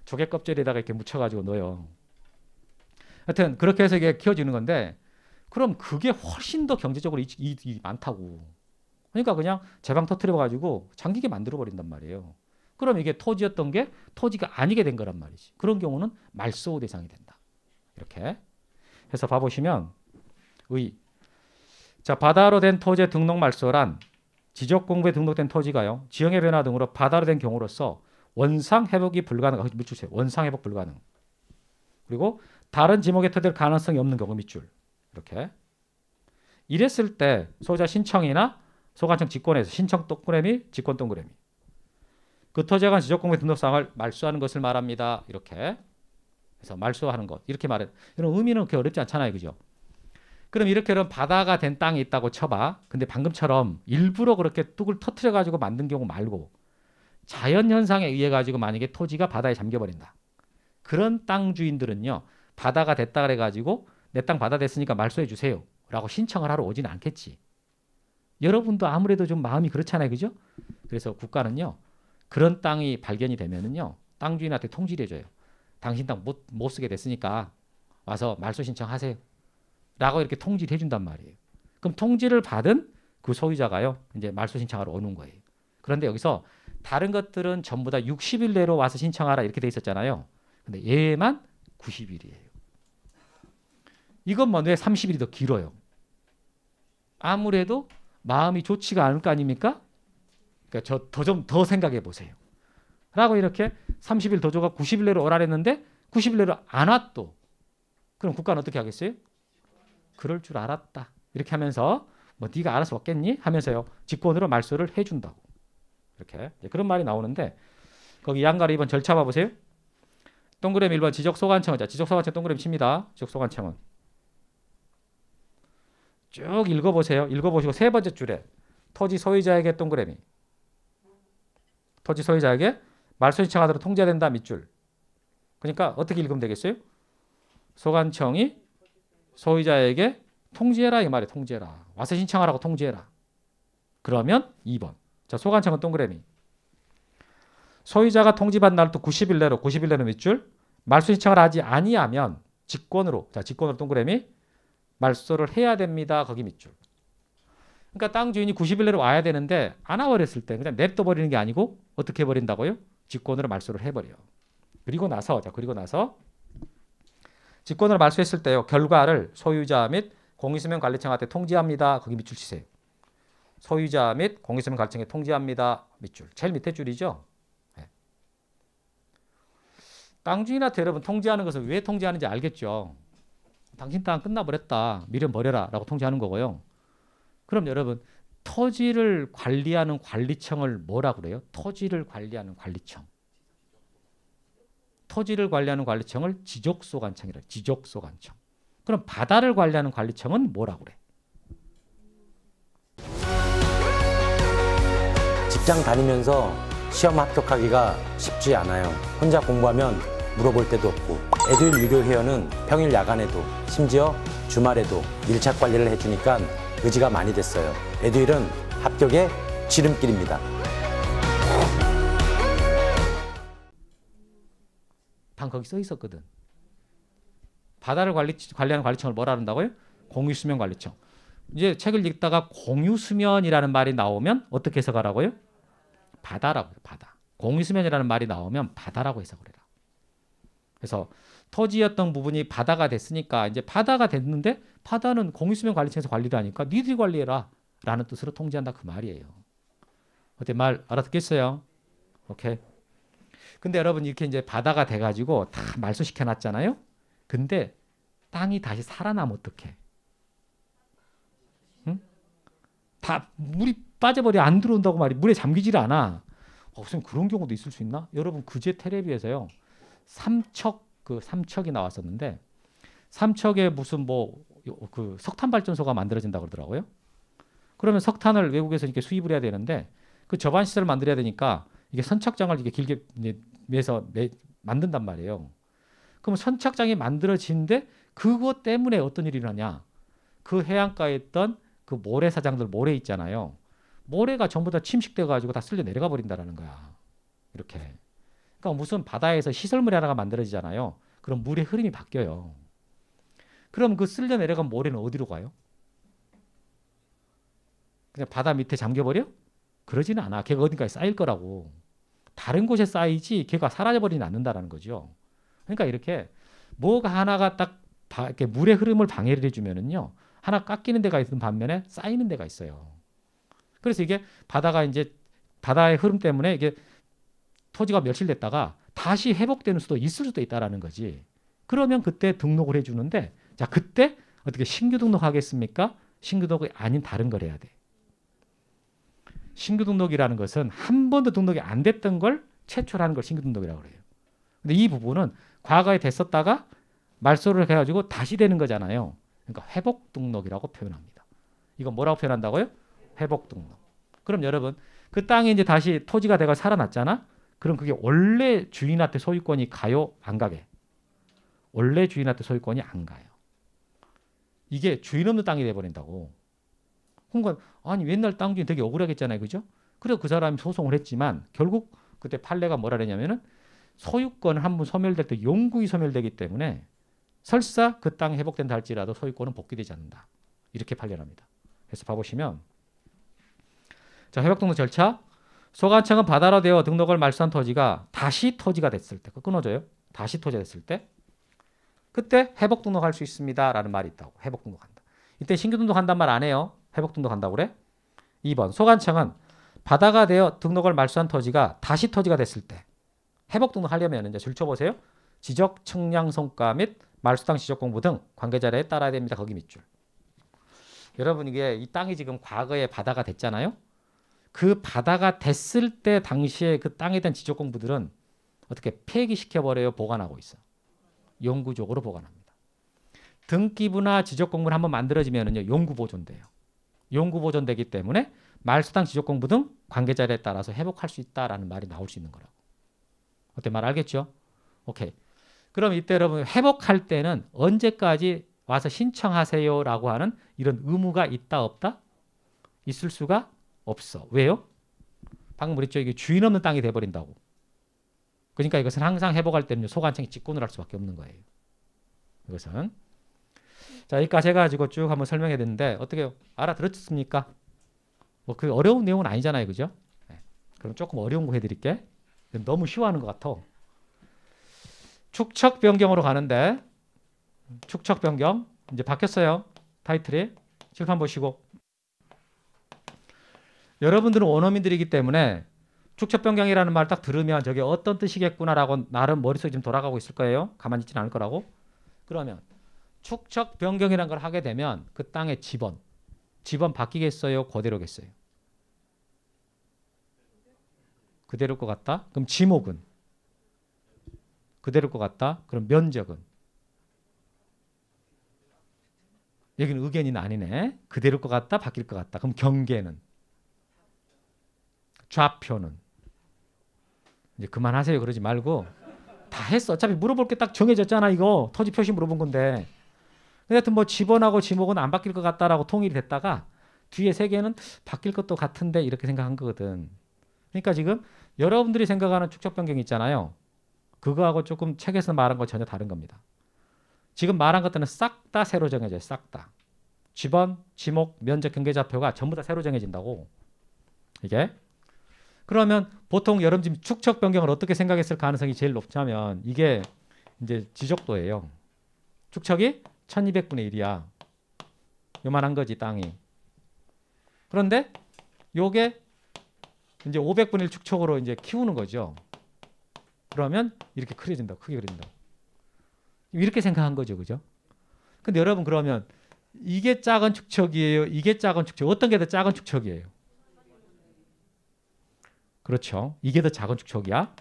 조개 껍질에다가 이렇게 묻혀가지고 넣어요. 하여튼 그렇게 해서 이게 키워지는 건데 그럼 그게 훨씬 더 경제적으로 이, 이, 이 많다고. 그러니까 그냥 제방 터트려 가지고 잠기게 만들어 버린단 말이에요. 그럼 이게 토지였던 게 토지가 아니게 된 거란 말이지. 그런 경우는 말소 대상이 된다. 이렇게 해서 봐보시면 의. 자 바다로 된 토지의 등록 말소란 지적공부에 등록된 토지가요 지형의 변화 등으로 바다로 된 경우로서 원상 회복이 불가능. 밑줄 아, 세요 원상 회복 불가능. 그리고 다른 지목에 토대 가능성이 없는 경우 밑줄 이렇게. 이랬을 때 소유자 신청이나 소관청 직권에서 신청 동그라미, 직권 동그라미. 그 토지에 지적공부 등록사항을 말소하는 것을 말합니다. 이렇게. 그래서 말소하는 것. 이렇게 말해. 이런 의미는 그렇게 어렵지 않잖아요. 그죠? 그럼 이렇게는 바다가 된 땅이 있다고 쳐봐. 근데 방금처럼 일부러 그렇게 뚝을 터트려 가지고 만든 경우 말고 자연 현상에 의해 가지고 만약에 토지가 바다에 잠겨 버린다. 그런 땅 주인들은요. 바다가 됐다 그래 가지고 내 땅 바다 됐으니까 말소해 주세요라고 신청을 하러 오지는 않겠지. 여러분도 아무래도 좀 마음이 그렇잖아요. 그죠? 그래서 국가는요. 그런 땅이 발견이 되면은요. 땅 주인한테 통지를 해줘요. 당신 땅 못, 못 쓰게 됐으니까 와서 말소 신청하세요. 라고 이렇게 통지를 해준단 말이에요. 그럼 통지를 받은 그 소유자가요. 이제 말소 신청하러 오는 거예요. 그런데 여기서 다른 것들은 전부 다 60일 내로 와서 신청하라 이렇게 돼 있었잖아요. 근데 얘만 90일이에요. 이건 뭔데 뭐 30일이 더 길어요. 아무래도 마음이 좋지가 않을 거 아닙니까? 그러니까 저 더 좀 더 생각해 보세요. 라고 이렇게 30일 도조가 90일 내로 오라랬는데 90일 내로 안 왔도. 그럼 국가는 어떻게 하겠어요? 그럴 줄 알았다. 이렇게 하면서 뭐 네가 알아서 왔겠니? 하면서요. 직권으로 말소를 해준다고. 이렇게 그런 말이 나오는데 거기 양가리 2번 절차 봐보세요. 동그라미 1번 지적 소관청자 지적 소관청 동그라미 칩니다. 지적 소관청은 쭉 읽어보세요. 읽어보시고 세 번째 줄에 토지 소유자에게 동그라미. 토지 소유자에게 말소 신청하도록 통제된다 밑줄. 그러니까 어떻게 읽으면 되겠어요? 소관청이 소유자에게 통지해라 이 말이 통지해라. 와서 신청하라고 통지해라. 그러면 2번. 자 소관청은 동그라미. 소유자가 통지받은 날부터 90일 내로 90일 내로 밑줄 말소 신청을 하지 아니하면 직권으로 자 직권으로 동그라미 말소를 해야 됩니다. 거기 밑줄. 그러니까 땅 주인이 90일 내로 와야 되는데 안 와버렸을 때 그냥 냅둬 버리는 게 아니고 어떻게 해버린다고요? 직권으로 말소를 해버려. 그리고 나서 자 그리고 나서 직권으로 말소했을 때요 결과를 소유자 및 공유수명 관리청한테 통지합니다. 거기 밑줄 치세요. 소유자 및 공유수명 관리청에 통지합니다. 밑줄. 제일 밑에 줄이죠. 네. 예. 땅주인한테 여러분 통지하는 것을 왜 통지하는지 알겠죠. 당신 땅 끝나버렸다. 미련 버려라. 라고 통제하는 거고요. 그럼 여러분, 토지를 관리하는 관리청을 뭐라 그래요? 토지를 관리하는 관리청. 토지를 관리하는 관리청을 지적소관청이라 지적소관청. 그럼 바다를 관리하는 관리청은 뭐라 그래? 직장 다니면서 시험 합격하기가 쉽지 않아요. 혼자 공부하면 물어볼 때도 없고 애들 유료 회원은 평일 야간에도 심지어 주말에도 밀착 관리를 해주니까 의지가 많이 됐어요. 애들은 합격의 지름길입니다. 방 거기 써 있었거든. 바다를 관리, 관리하는 관리청을 뭐라 한다고요? 공유수면관리청. 이제 책을 읽다가 공유수면이라는 말이 나오면 어떻게 해석하라고요? 바다라고 바다. 공유수면이라는 말이 나오면 바다라고 해석을 해라. 그래서 터지였던 부분이 바다가 됐으니까 이제 바다가 됐는데 바다는 공유수면 관리청에서 관리를 하니까 니들이 관리해라 라는 뜻으로 통제한다 그 말이에요. 어때 말 알아듣겠어요? 오케이. 근데 여러분 이렇게 이제 바다가 돼가지고 다 말소시켜 놨잖아요. 근데 땅이 다시 살아나면 어떡해? 응? 다 물이 빠져버려 안 들어온다고 말이 물에 잠기질 않아. 어, 무슨 그런 경우도 있을 수 있나? 여러분 그제 테레비에서요. 삼척 그 삼척이 나왔었는데 삼척에 무슨 뭐 그 석탄 발전소가 만들어진다 그러더라고요. 그러면 석탄을 외국에서 이렇게 수입을 해야 되는데 그 저반 시설을 만들어야 되니까 이게 선착장을 이게 길게 내서 만든단 말이에요. 그럼 선착장이 만들어진데 그것 때문에 어떤 일이 일어나냐? 그 해안가에 있던 그 모래사장들 모래 있잖아요. 모래가 전부 다 침식돼 가지고 다 쓸려 내려가 버린다라는 거야. 이렇게. 그러니까 무슨 바다에서 시설물이 하나가 만들어지잖아요. 그럼 물의 흐름이 바뀌어요. 그럼 그 쓸려 내려간 모래는 어디로 가요? 그냥 바다 밑에 잠겨버려? 그러지는 않아. 걔가 어딘가에 쌓일 거라고. 다른 곳에 쌓이지 걔가 사라져버리지 않는다라는 거죠. 그러니까 이렇게 뭐가 하나가 딱 바, 이렇게 물의 흐름을 방해를 해주면은요. 하나 깎이는 데가 있는 반면에 쌓이는 데가 있어요. 그래서 이게 바다가 이제 바다의 흐름 때문에 이게 토지가 며칠 됐다가 다시 회복되는 수도 있을 수도 있다라는 거지. 그러면 그때 등록을 해주는데 자 그때 어떻게 신규 등록하겠습니까? 신규 등록이 아닌 다른 걸 해야 돼. 신규 등록이라는 것은 한 번도 등록이 안 됐던 걸 최초라는 걸 신규 등록이라고 그래요. 근데 이 부분은 과거에 됐었다가 말소를 해가지고 다시 되는 거잖아요. 그러니까 회복 등록이라고 표현합니다. 이건 뭐라고 표현한다고요? 회복 등록. 그럼 여러분 그땅에 이제 다시 토지가 돼가 살아났잖아. 그럼 그게 원래 주인한테 소유권이 가요? 안 가게? 원래 주인한테 소유권이 안 가요. 이게 주인 없는 땅이 돼버린다고. 그러니까 아니 옛날 땅 주인 되게 억울하겠잖아요. 그죠? 그래서 그 사람이 소송을 했지만 결국 그때 판례가 뭐라 그랬냐면은 소유권 한 번 소멸될 때 용구이 소멸되기 때문에 설사 그땅이 회복된다 할지라도 소유권은 복귀되지 않는다. 이렇게 판례합니다. 그래서 봐보시면 자 회복등록 절차 소관청은 바다로 되어 등록을 말소한 토지가 다시 토지가 됐을 때, 끊어져요. 다시 토지가 됐을 때, 그때 회복 등록할 수 있습니다. 라는 말이 있다고. 회복 등록한다. 이때 신규 등록한단 말 안 해요. 회복 등록한다고 그래? 2번. 소관청은 바다가 되어 등록을 말소한 토지가 다시 토지가 됐을 때, 회복 등록하려면 이제 줄 쳐보세요. 지적 측량 성과 및말소당 지적 공부 등 관계 자료에 따라야 됩니다. 거기 밑줄. 여러분 이게 이 땅이 지금 과거에 바다가 됐잖아요. 그 바다가 됐을 때 당시에 그 땅에 대한 지적 공부들은 어떻게 폐기시켜 버려요? 보관하고 있어. 영구적으로 보관합니다. 등기부나 지적 공부를 한번 만들어지면은요. 영구 보존돼요. 영구 보존되기 때문에 말수당 지적 공부 등 관계자료에 따라서 회복할 수 있다라는 말이 나올 수 있는 거라고. 어때 말 알겠죠? 오케이. 그럼 이때 여러분 회복할 때는 언제까지 와서 신청하세요라고 하는 이런 의무가 있다 없다 있을 수가 없어. 왜요? 방금 우리 쪽이 주인 없는 땅이 돼버린다고. 그러니까 이것은 항상 회복할 때는 소관청이 직군을 할 수밖에 없는 거예요. 이것은 자 여기까지 해가지고 쭉 한번 설명해 드는데 어떻게 알아들었습니까? 뭐 그 어려운 내용은 아니잖아요, 그죠? 네. 그럼 조금 어려운 거 해드릴게. 너무 쉬워하는 것 같아. 축척 변경으로 가는데 축척 변경 이제 바뀌었어요. 타이틀이 칠판 보시고 여러분들은 원어민들이기 때문에 축척 변경이라는 말 딱 들으면 저게 어떤 뜻이겠구나라고 나름 머릿속에 지금 돌아가고 있을 거예요. 가만히 있지는 않을 거라고. 그러면 축척 변경이라는 걸 하게 되면 그 땅의 지번. 지번 바뀌겠어요? 그대로겠어요? 그대로일 것 같다? 그럼 지목은? 그대로일 것 같다? 그럼 면적은? 여기는 의견이 아니네. 그대로일 것 같다? 바뀔 것 같다. 그럼 경계는? 좌표는 이제 그만하세요 그러지 말고 다 했어. 어차피 물어볼 게 딱 정해졌잖아 이거 토지 표시 물어본 건데. 근데 하여튼 뭐 집원하고 지목은 안 바뀔 것 같다라고 통일이 됐다가 뒤에 세 개는 바뀔 것도 같은데 이렇게 생각한 거거든. 그러니까 지금 여러분들이 생각하는 축적 변경 있잖아요. 그거하고 조금 책에서 말한 거 전혀 다른 겁니다. 지금 말한 것들은 싹 다 새로 정해져요. 싹 다. 집원, 지목, 면적, 경계 좌표가 전부 다 새로 정해진다고. 이게 그러면 보통 여름짐 축척 변경을 어떻게 생각했을 가능성이 제일 높다면 이게 이제 지적도예요. 축척이 1200분의 1이야. 요만한 거지 땅이. 그런데 요게 이제 500분의 1 축척으로 이제 키우는 거죠. 그러면 이렇게 크려진다. 크게 그린다. 이렇게 생각한 거죠. 그죠? 근데 여러분 그러면 이게 작은 축척이에요. 이게 작은 축척. 어떤 게 더 작은 축척이에요? 그렇죠. 이게 더 자건축척이야?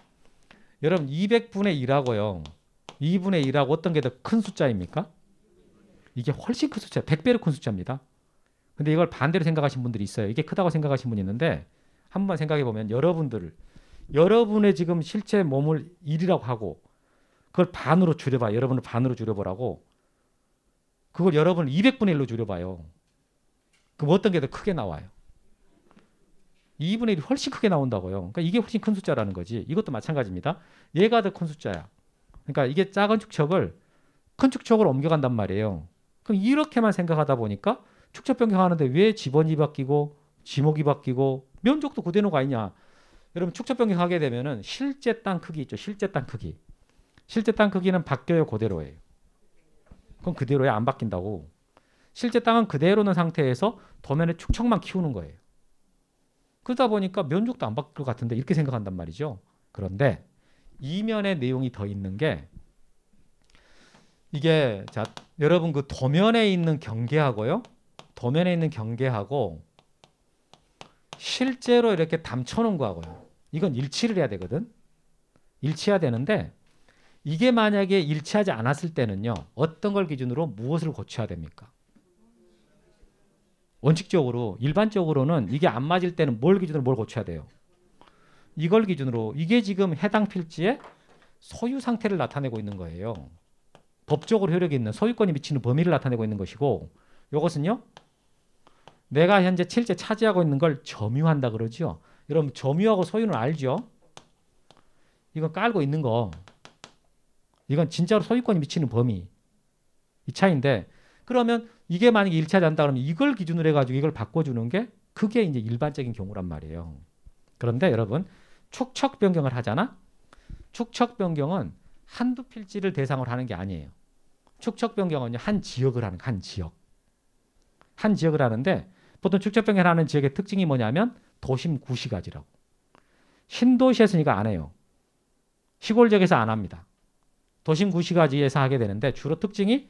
여러분 200분의 2라고요. 2분의 2라고 어떤 게 더 큰 숫자입니까? 이게 훨씬 큰 숫자, 100배로 큰 숫자입니다. 근데 이걸 반대로 생각하신 분들이 있어요. 이게 크다고 생각하신 분이 있는데 한번 생각해 보면 여러분들을 여러분의 지금 실제 몸을 1이라고 하고 그걸 반으로 줄여봐. 여러분을 반으로 줄여보라고. 그걸 여러분 200분의 1로 줄여봐요. 그럼 어떤 게 더 크게 나와요? 2분의 1이 훨씬 크게 나온다고요. 그러니까 이게 훨씬 큰 숫자라는 거지. 이것도 마찬가지입니다. 얘가 더 큰 숫자야. 그러니까 이게 작은 축척을 큰 축척으로 옮겨간단 말이에요. 그럼 이렇게만 생각하다 보니까 축척 변경하는데 왜 지번이 바뀌고 지목이 바뀌고 면적도 그대로가 있냐. 여러분 축척 변경하게 되면은 실제 땅 크기 있죠. 실제 땅 크기. 실제 땅 크기는 바뀌어요. 그대로예요. 그럼 그대로야 안 바뀐다고. 실제 땅은 그대로는 상태에서 도면의 축척만 키우는 거예요. 그러다 보니까 면적도 안 바뀔 것 같은데 이렇게 생각한단 말이죠. 그런데 이면의 내용이 더 있는 게 이게 자 여러분 그 도면에 있는 경계하고요. 도면에 있는 경계하고 실제로 이렇게 담쳐놓은 거하고요. 이건 일치를 해야 되거든. 일치해야 되는데 이게 만약에 일치하지 않았을 때는요. 어떤 걸 기준으로 무엇을 고쳐야 됩니까? 원칙적으로 일반적으로는 이게 안 맞을 때는 뭘 기준으로 뭘 고쳐야 돼요. 이걸 기준으로 이게 지금 해당 필지의 소유 상태를 나타내고 있는 거예요. 법적으로 효력이 있는 소유권이 미치는 범위를 나타내고 있는 것이고 이것은요. 내가 현재 실제 차지하고 있는 걸 점유한다 그러죠. 여러분 점유하고 소유는 알죠? 이건 깔고 있는 거. 이건 진짜로 소유권이 미치는 범위. 이 차인데 그러면 이게 만약에 1차 잔다 그러면 이걸 기준으로 해가지고 이걸 바꿔주는 게 그게 이제 일반적인 경우란 말이에요. 그런데 여러분 축척 변경을 하잖아. 축척 변경은 한두 필지를 대상으로 하는 게 아니에요. 축척 변경은 한 지역을 하는 한 지역. 한 지역을 하는데 보통 축척 변경하는 지역의 특징이 뭐냐면 도심 구시가지라고. 신도시에서 이거 안 해요. 시골 지역에서 안 합니다. 도심 구시가지에서 하게 되는데 주로 특징이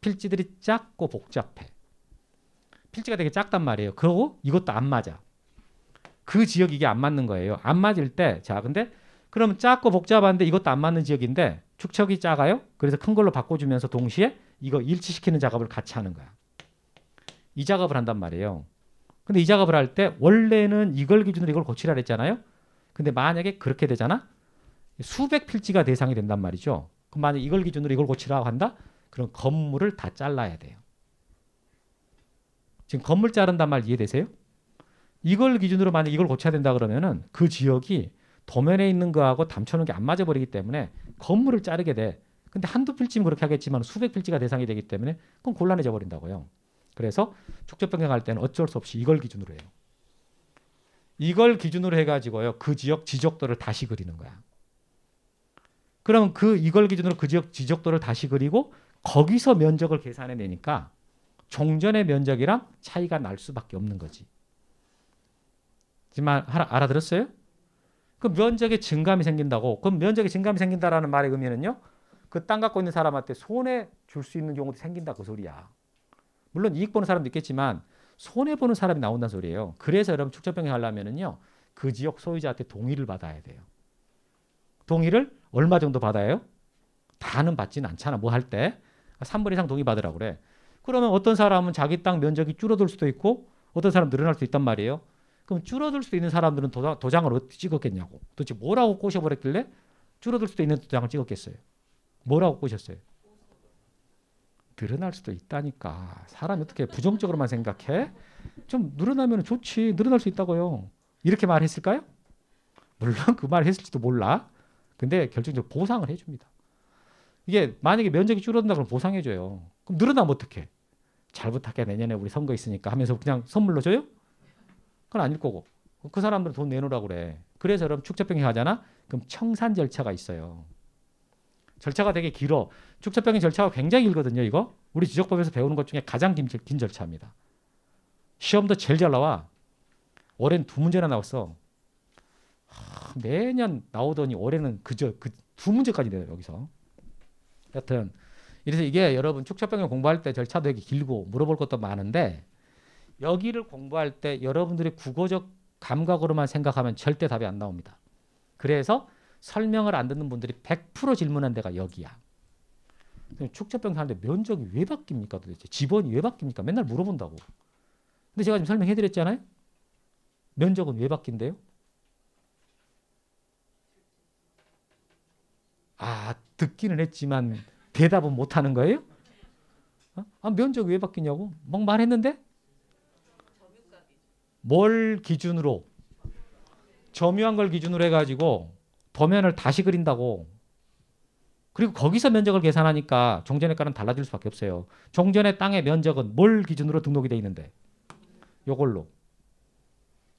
필지들이 작고 복잡해. 필지가 되게 작단 말이에요. 그러고 이것도 안 맞아. 그 지역 이게 안 맞는 거예요. 안 맞을 때, 자, 근데 그럼 작고 복잡한데 이것도 안 맞는 지역인데 축척이 작아요. 그래서 큰 걸로 바꿔주면서 동시에 이거 일치시키는 작업을 같이 하는 거야. 이 작업을 한단 말이에요. 근데 이 작업을 할 때 원래는 이걸 기준으로 이걸 고치라 그랬잖아요. 근데 만약에 그렇게 되잖아. 수백 필지가 대상이 된단 말이죠. 그럼 만약 이걸 기준으로 이걸 고치라고 한다? 그런 건물을 다 잘라야 돼요. 지금 건물 자른단 말 이해되세요? 이걸 기준으로 만약 이걸 고쳐야 된다 그러면은 그 지역이 도면에 있는 거하고 담쳐놓은 게 안 맞아 버리기 때문에 건물을 자르게 돼. 근데 한두 필지면 그렇게 하겠지만 수백 필지가 대상이 되기 때문에 그건 곤란해져 버린다고요. 그래서 축적 변경할 때는 어쩔 수 없이 이걸 기준으로 해요. 이걸 기준으로 해가지고요 그 지역 지적도를 다시 그리는 거야. 그럼 그 이걸 기준으로 그 지역 지적도를 다시 그리고 거기서 면적을 계산해내니까 종전의 면적이랑 차이가 날 수밖에 없는 거지. 지금 알아, 들었어요그 면적의 증감이 생긴다고 그럼 면적의 증감이 생긴다라는 말의 의미는요. 그 땅 갖고 있는 사람한테 손해 줄 수 있는 경우도 생긴다 그 소리야. 물론 이익 보는 사람도 있겠지만 손해 보는 사람이 나온다는 소리예요. 그래서 여러분 축적병행 하려면은요. 그 지역 소유자한테 동의를 받아야 돼요. 동의를 얼마 정도 받아요? 다는 받지는 않잖아. 뭐 할 때. 3분 그러니까 이상 동의받으라 고 그래. 그러면 어떤 사람은 자기 땅 면적이 줄어들 수도 있고 어떤 사람 늘어날 수도 있단 말이에요. 그럼 줄어들 수도 있는 사람들은 도장, 도장을 어떻게 찍었겠냐고. 도대체 뭐라고 꼬셔버렸길래 줄어들 수도 있는 도장을 찍었겠어요. 뭐라고 꼬셨어요? 늘어날 수도 있다니까. 사람이 어떻게 부정적으로만 생각해? 좀 늘어나면 좋지. 늘어날 수 있다고요. 이렇게 말했을까요? 물론 그 말을 했을지도 몰라. 근데 결정적으로 보상을 해줍니다. 이게 만약에 면적이 줄어든다 그러면 보상해줘요. 그럼 늘어나면 어떡해? 잘 부탁해. 내년에 우리 선거 있으니까 하면서 그냥 선물로 줘요? 그건 아닐 거고. 그 사람들은 돈 내놓으라고 그래. 그래서 여러분 축제병이 하잖아? 그럼 청산 절차가 있어요. 절차가 되게 길어. 축제병행 절차가 굉장히 길거든요, 이거. 우리 지적법에서 배우는 것 중에 가장 긴, 긴 절차입니다. 시험도 제일 잘 나와. 올해는 두 문제나 나왔어. 하, 매년 나오더니 올해는 그저 그 두 문제까지 돼요 여기서. 여튼 이래서 이게 여러분 축척병역 공부할 때 절차도 이렇게 길고 물어볼 것도 많은데 여기를 공부할 때여러분들이 국어적 감각으로만 생각하면 절대 답이 안 나옵니다. 그래서 설명을 안 듣는 분들이 100% 질문한 데가 여기야. 축척병 하는데 면적이 왜 바뀝니까 도대체? 집원이 왜 바뀝니까? 맨날 물어본다고. 근데 제가 지금 설명해드렸잖아요. 면적은 왜 바뀐대요? 듣기는 했지만 대답은 못 하는 거예요? 어? 아, 면적 왜 바뀌냐고? 막 말했는데? 뭘 기준으로? 점유한 걸 기준으로 해가지고 도면을 다시 그린다고. 그리고 거기서 면적을 계산하니까 종전의가는 달라질 수밖에 없어요. 종전의 땅의 면적은 뭘 기준으로 등록이 돼 있는데? 요걸로.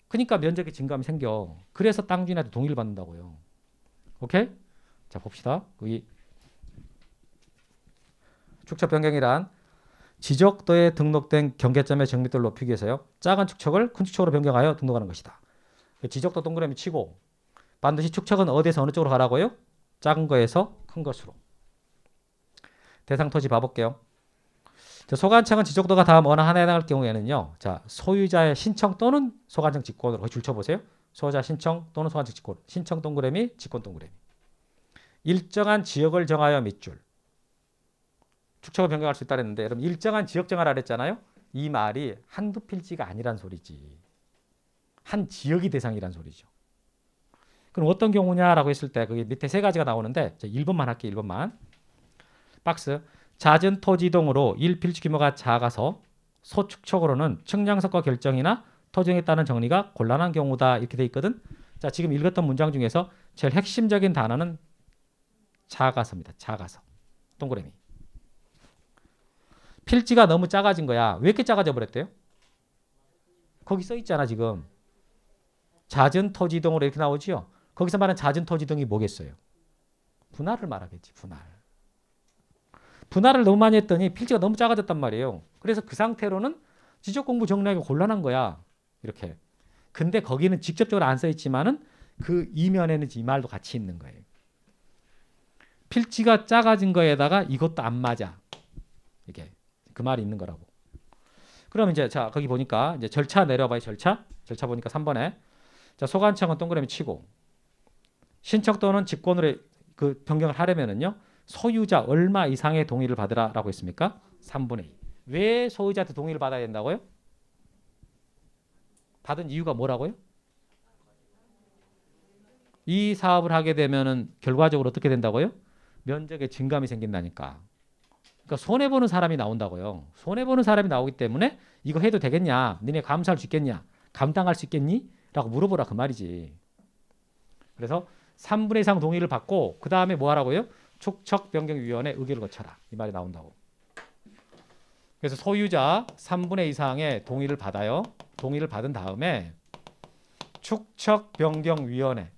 그러니까 면적의 증감이 생겨. 그래서 땅주인한테 동의를 받는다고요. 오케이? 자 봅시다. 여기 축척 변경이란 지적도에 등록된 경계점의 정밀도를 높이기 위해서요. 작은 축척을 큰 축척으로 변경하여 등록하는 것이다. 그 지적도 동그라미 치고 반드시 축척은 어디에서 어느 쪽으로 가라고요? 작은 거에서 큰 것으로. 대상 토지 봐볼게요. 소관청은 지적도가 다음 어느 하나에 해당 경우에는요. 자 소유자의 신청 또는 소관청 직권으로 줄쳐보세요. 소유자 신청 또는 소관청 직권. 신청 동그라미, 직권 동그라미. 일정한 지역을 정하여 밑줄. 축척을 변경할 수있다 했는데 여러분 일정한 지역 정하라 그랬잖아요. 이 말이 한두 필지가 아니란 소리지. 한 지역이 대상이란 소리죠. 그럼 어떤 경우냐라고 했을 때 그게 밑에 세 가지가 나오는데 1번만 할게요. 1번만. 박스. 잦은 토지 동으로 일필지 규모가 작아서 소축척으로는 측량석과 결정이나 토정에 따른 정리가 곤란한 경우다 이렇게 돼 있거든. 자 지금 읽었던 문장 중에서 제일 핵심적인 단어는 작아서입니다. 작아서. 동그라미. 필지가 너무 작아진 거야. 왜 이렇게 작아져 버렸대요? 거기 써 있잖아, 지금. 잦은 토지동으로 이렇게 나오지요. 거기서 말하는 잦은 토지동이 뭐겠어요? 분할을 말하겠지, 분할. 분할을 너무 많이 했더니 필지가 너무 작아졌단 말이에요. 그래서 그 상태로는 지적 공부 정리하기 곤란한 거야. 이렇게. 근데 거기는 직접적으로 안써 있지만은 그 이면에는 이 말도 같이 있는 거예요. 필지가 작아진 거에다가 이것도 안 맞아. 이게 그 말이 있는 거라고. 그럼 이제 자 거기 보니까 이제 절차 내려봐요 절차 절차 보니까 3번에 자 소관청은 동그라미 치고 신청 또는 직권으로 그 변경을 하려면은요 소유자 얼마 이상의 동의를 받으라라고 했습니까? 3분의 2. 왜 소유자한테 동의를 받아야 된다고요? 받은 이유가 뭐라고요? 이 사업을 하게 되면은 결과적으로 어떻게 된다고요? 면적에 증감이 생긴다니까. 그러니까 손해 보는 사람이 나온다고요. 손해 보는 사람이 나오기 때문에 이거 해도 되겠냐? 니네 감수할 수 있겠냐? 감당할 수 있겠니? 라고 물어보라 그 말이지. 그래서 3분의 이상 동의를 받고 그 다음에 뭐 하라고요? 축척 변경 위원회 의결을 거쳐라. 이 말이 나온다고. 그래서 소유자 3분의 이상의 동의를 받아요. 동의를 받은 다음에 축척 변경 위원회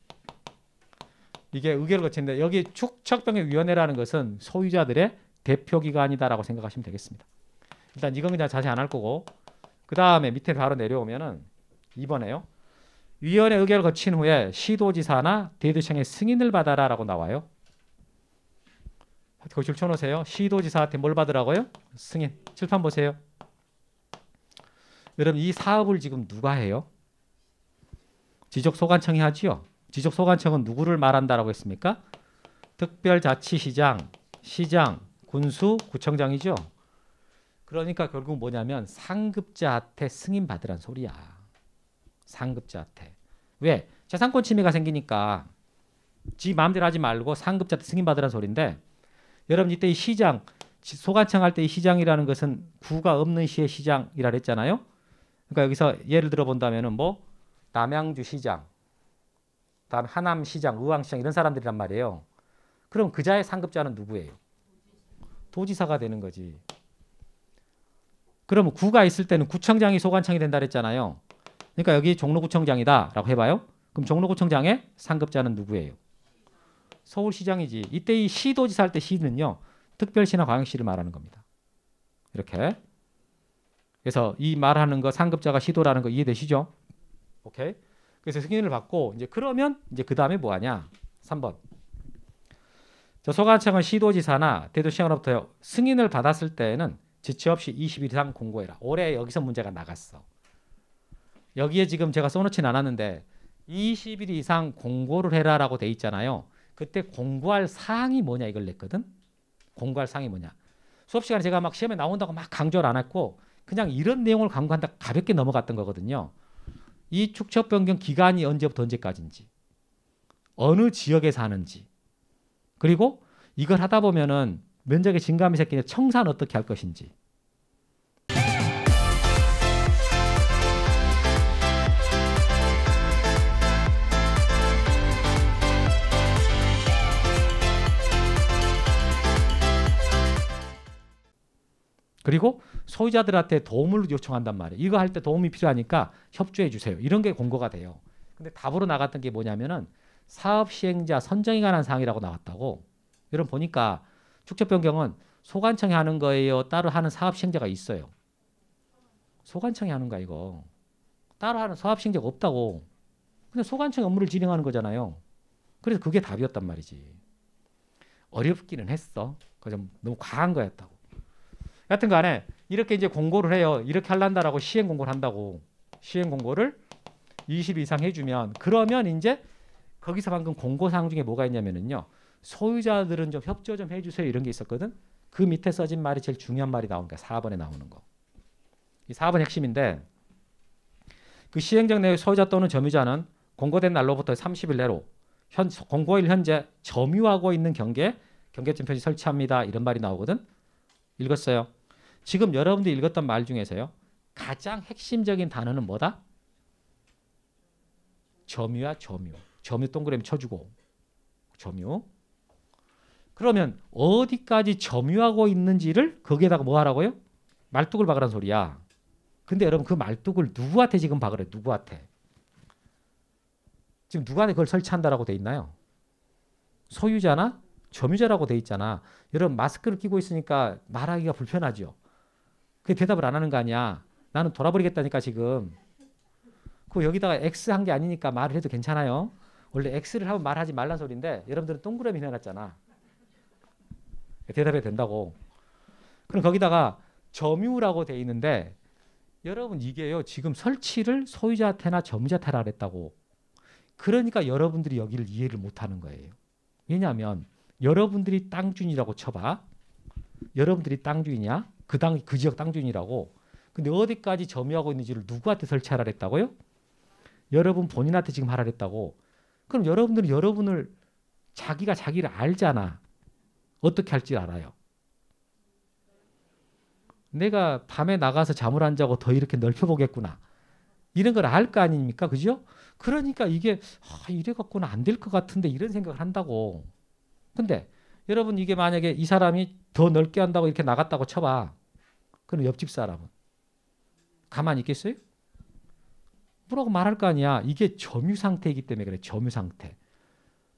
이게 의결을 거친데 여기 축척병역위원회라는 것은 소유자들의 대표기관이다라고 생각하시면 되겠습니다. 일단 이건 그냥 자세히 안할 거고 그 다음에 밑에 바로 내려오면은 이번에요 위원회 의결을 거친 후에 시도지사나 대도청의 승인을 받아라라고 나와요. 거실 쳐놓으세요. 시도지사한테 뭘 받으라고요? 승인. 칠판 보세요. 여러분 이 사업을 지금 누가 해요? 지적소관청이 하지요. 지적소관청은 누구를 말한다라고 했습니까? 특별자치시장, 시장, 군수, 구청장이죠. 그러니까 결국 뭐냐면 상급자한테 승인받으란 소리야. 상급자한테. 왜? 재산권 침해가 생기니까 지 마음대로 하지 말고 상급자한테 승인받으란 소리인데 여러분 이때 이 시장, 소관청 할 때 이 시장이라는 것은 구가 없는 시의 시장이라 했잖아요. 그러니까 여기서 예를 들어 본다면뭐 남양주 시장, 다 하남시장, 의왕시장 이런 사람들이란 말이에요. 그럼 그자의 상급자는 누구예요? 도지사가 되는 거지. 그러면 구가 있을 때는 구청장이 소관청이 된다 그랬잖아요. 그러니까 여기 종로구청장이다 라고 해봐요. 그럼 종로구청장의 상급자는 누구예요? 서울시장이지. 이때 이 시도지사 할 때 시는요. 특별시나 광역시를 말하는 겁니다. 이렇게. 그래서 이 말하는 거 상급자가 시도라는 거 이해되시죠? 오케이. 그래서 승인을 받고 이제 그러면 이제 그 다음에 뭐 하냐? 3번. 저 소관청은 시도지사나 대도시장으로부터 승인을 받았을 때에는 지체 없이 20일 이상 공고해라. 올해 여기서 문제가 나갔어. 여기에 지금 제가 써놓진 않았는데 20일 이상 공고를 해라라고 돼 있잖아요. 그때 공고할 사항이 뭐냐 이걸 냈거든. 공고할 사항이 뭐냐. 수업 시간에 제가 막 시험에 나온다고 막 강조를 안 했고 그냥 이런 내용을 강구한다 가볍게 넘어갔던 거거든요. 이 축척 변경 기간이 언제부터 언제까지인지 어느 지역에 사는지 그리고 이걸 하다 보면은 면적의 증감이 생기는 청산 어떻게 할 것인지 그리고 소유자들한테 도움을 요청한단 말이에요. 이거 할 때 도움이 필요하니까 협조해 주세요. 이런 게 공고가 돼요. 근데 답으로 나갔던 게 뭐냐면은 사업 시행자 선정에 관한 사항이라고 나왔다고. 여러분 보니까 축적 변경은 소관청이 하는 거예요. 따로 하는 사업 시행자가 있어요. 소관청이 하는 거야 이거. 따로 하는 사업 시행자가 없다고. 근데 소관청이 업무를 진행하는 거잖아요. 그래서 그게 답이었단 말이지. 어렵기는 했어. 그 좀 너무 과한 거였다고. 여튼 간에 이렇게 이제 공고를 해요. 이렇게 할란다라고 시행 공고를 한다고. 시행 공고를 20 이상 해주면 그러면 이제 거기서 방금 공고사항 중에 뭐가 있냐면은요. 소유자들은 좀 협조 좀 해주세요 이런 게 있었거든. 그 밑에 써진 말이 제일 중요한 말이 나오니까 4번에 나오는 거. 이 4번 핵심인데 그시행정 내의 소유자 또는 점유자는 공고된 날로부터 30일 내로 현, 공고일 현재 점유하고 있는 경계 경계점 표시 설치합니다. 이런 말이 나오거든. 읽었어요. 지금 여러분들이 읽었던 말 중에서요. 가장 핵심적인 단어는 뭐다? 점유야 점유. 점유 동그라미 쳐주고 점유. 그러면 어디까지 점유하고 있는지를 거기에다가 뭐 하라고요? 말뚝을 박으라는 소리야. 근데 여러분 그 말뚝을 누구한테 지금 박으래? 누구한테? 지금 누구한테 그걸 설치한다라고 돼 있나요? 소유자나 점유자라고 돼 있잖아. 여러분 마스크를 끼고 있으니까 말하기가 불편하죠. 그 대답을 안 하는 거 아니야. 나는 돌아버리겠다니까 지금. 그 여기다가 X 한 게 아니니까 말을 해도 괜찮아요. 원래 X를 하면 말하지 말란 소리인데 여러분들은 동그라미 해놨잖아. 대답해도 된다고. 그럼 거기다가 점유라고 돼 있는데 여러분 이게요 지금 설치를 소유자한테나 점유자한테나 했다고 그러니까 여러분들이 여기를 이해를 못하는 거예요 왜냐하면 여러분들이 땅 주인이라고 쳐봐 여러분들이 땅 주인이야 그 당, 그 지역 땅 주인이라고. 근데 어디까지 점유하고 있는지를 누구한테 설치하라 했다고요? 여러분 본인한테 지금 하라 했다고. 그럼 여러분들은 여러분을 자기가 자기를 알잖아. 어떻게 할지 알아요. 내가 밤에 나가서 잠을 안 자고 더 이렇게 넓혀보겠구나. 이런 걸 알 거 아닙니까? 그죠? 그러니까 이게 아, 이래 갖고는 안 될 것 같은데 이런 생각을 한다고. 근데 여러분 이게 만약에 이 사람이 더 넓게 한다고 이렇게 나갔다고 쳐봐. 그럼 옆집 사람은 가만히 있겠어요? 뭐라고 말할 거 아니야. 이게 점유 상태이기 때문에 그래. 점유 상태.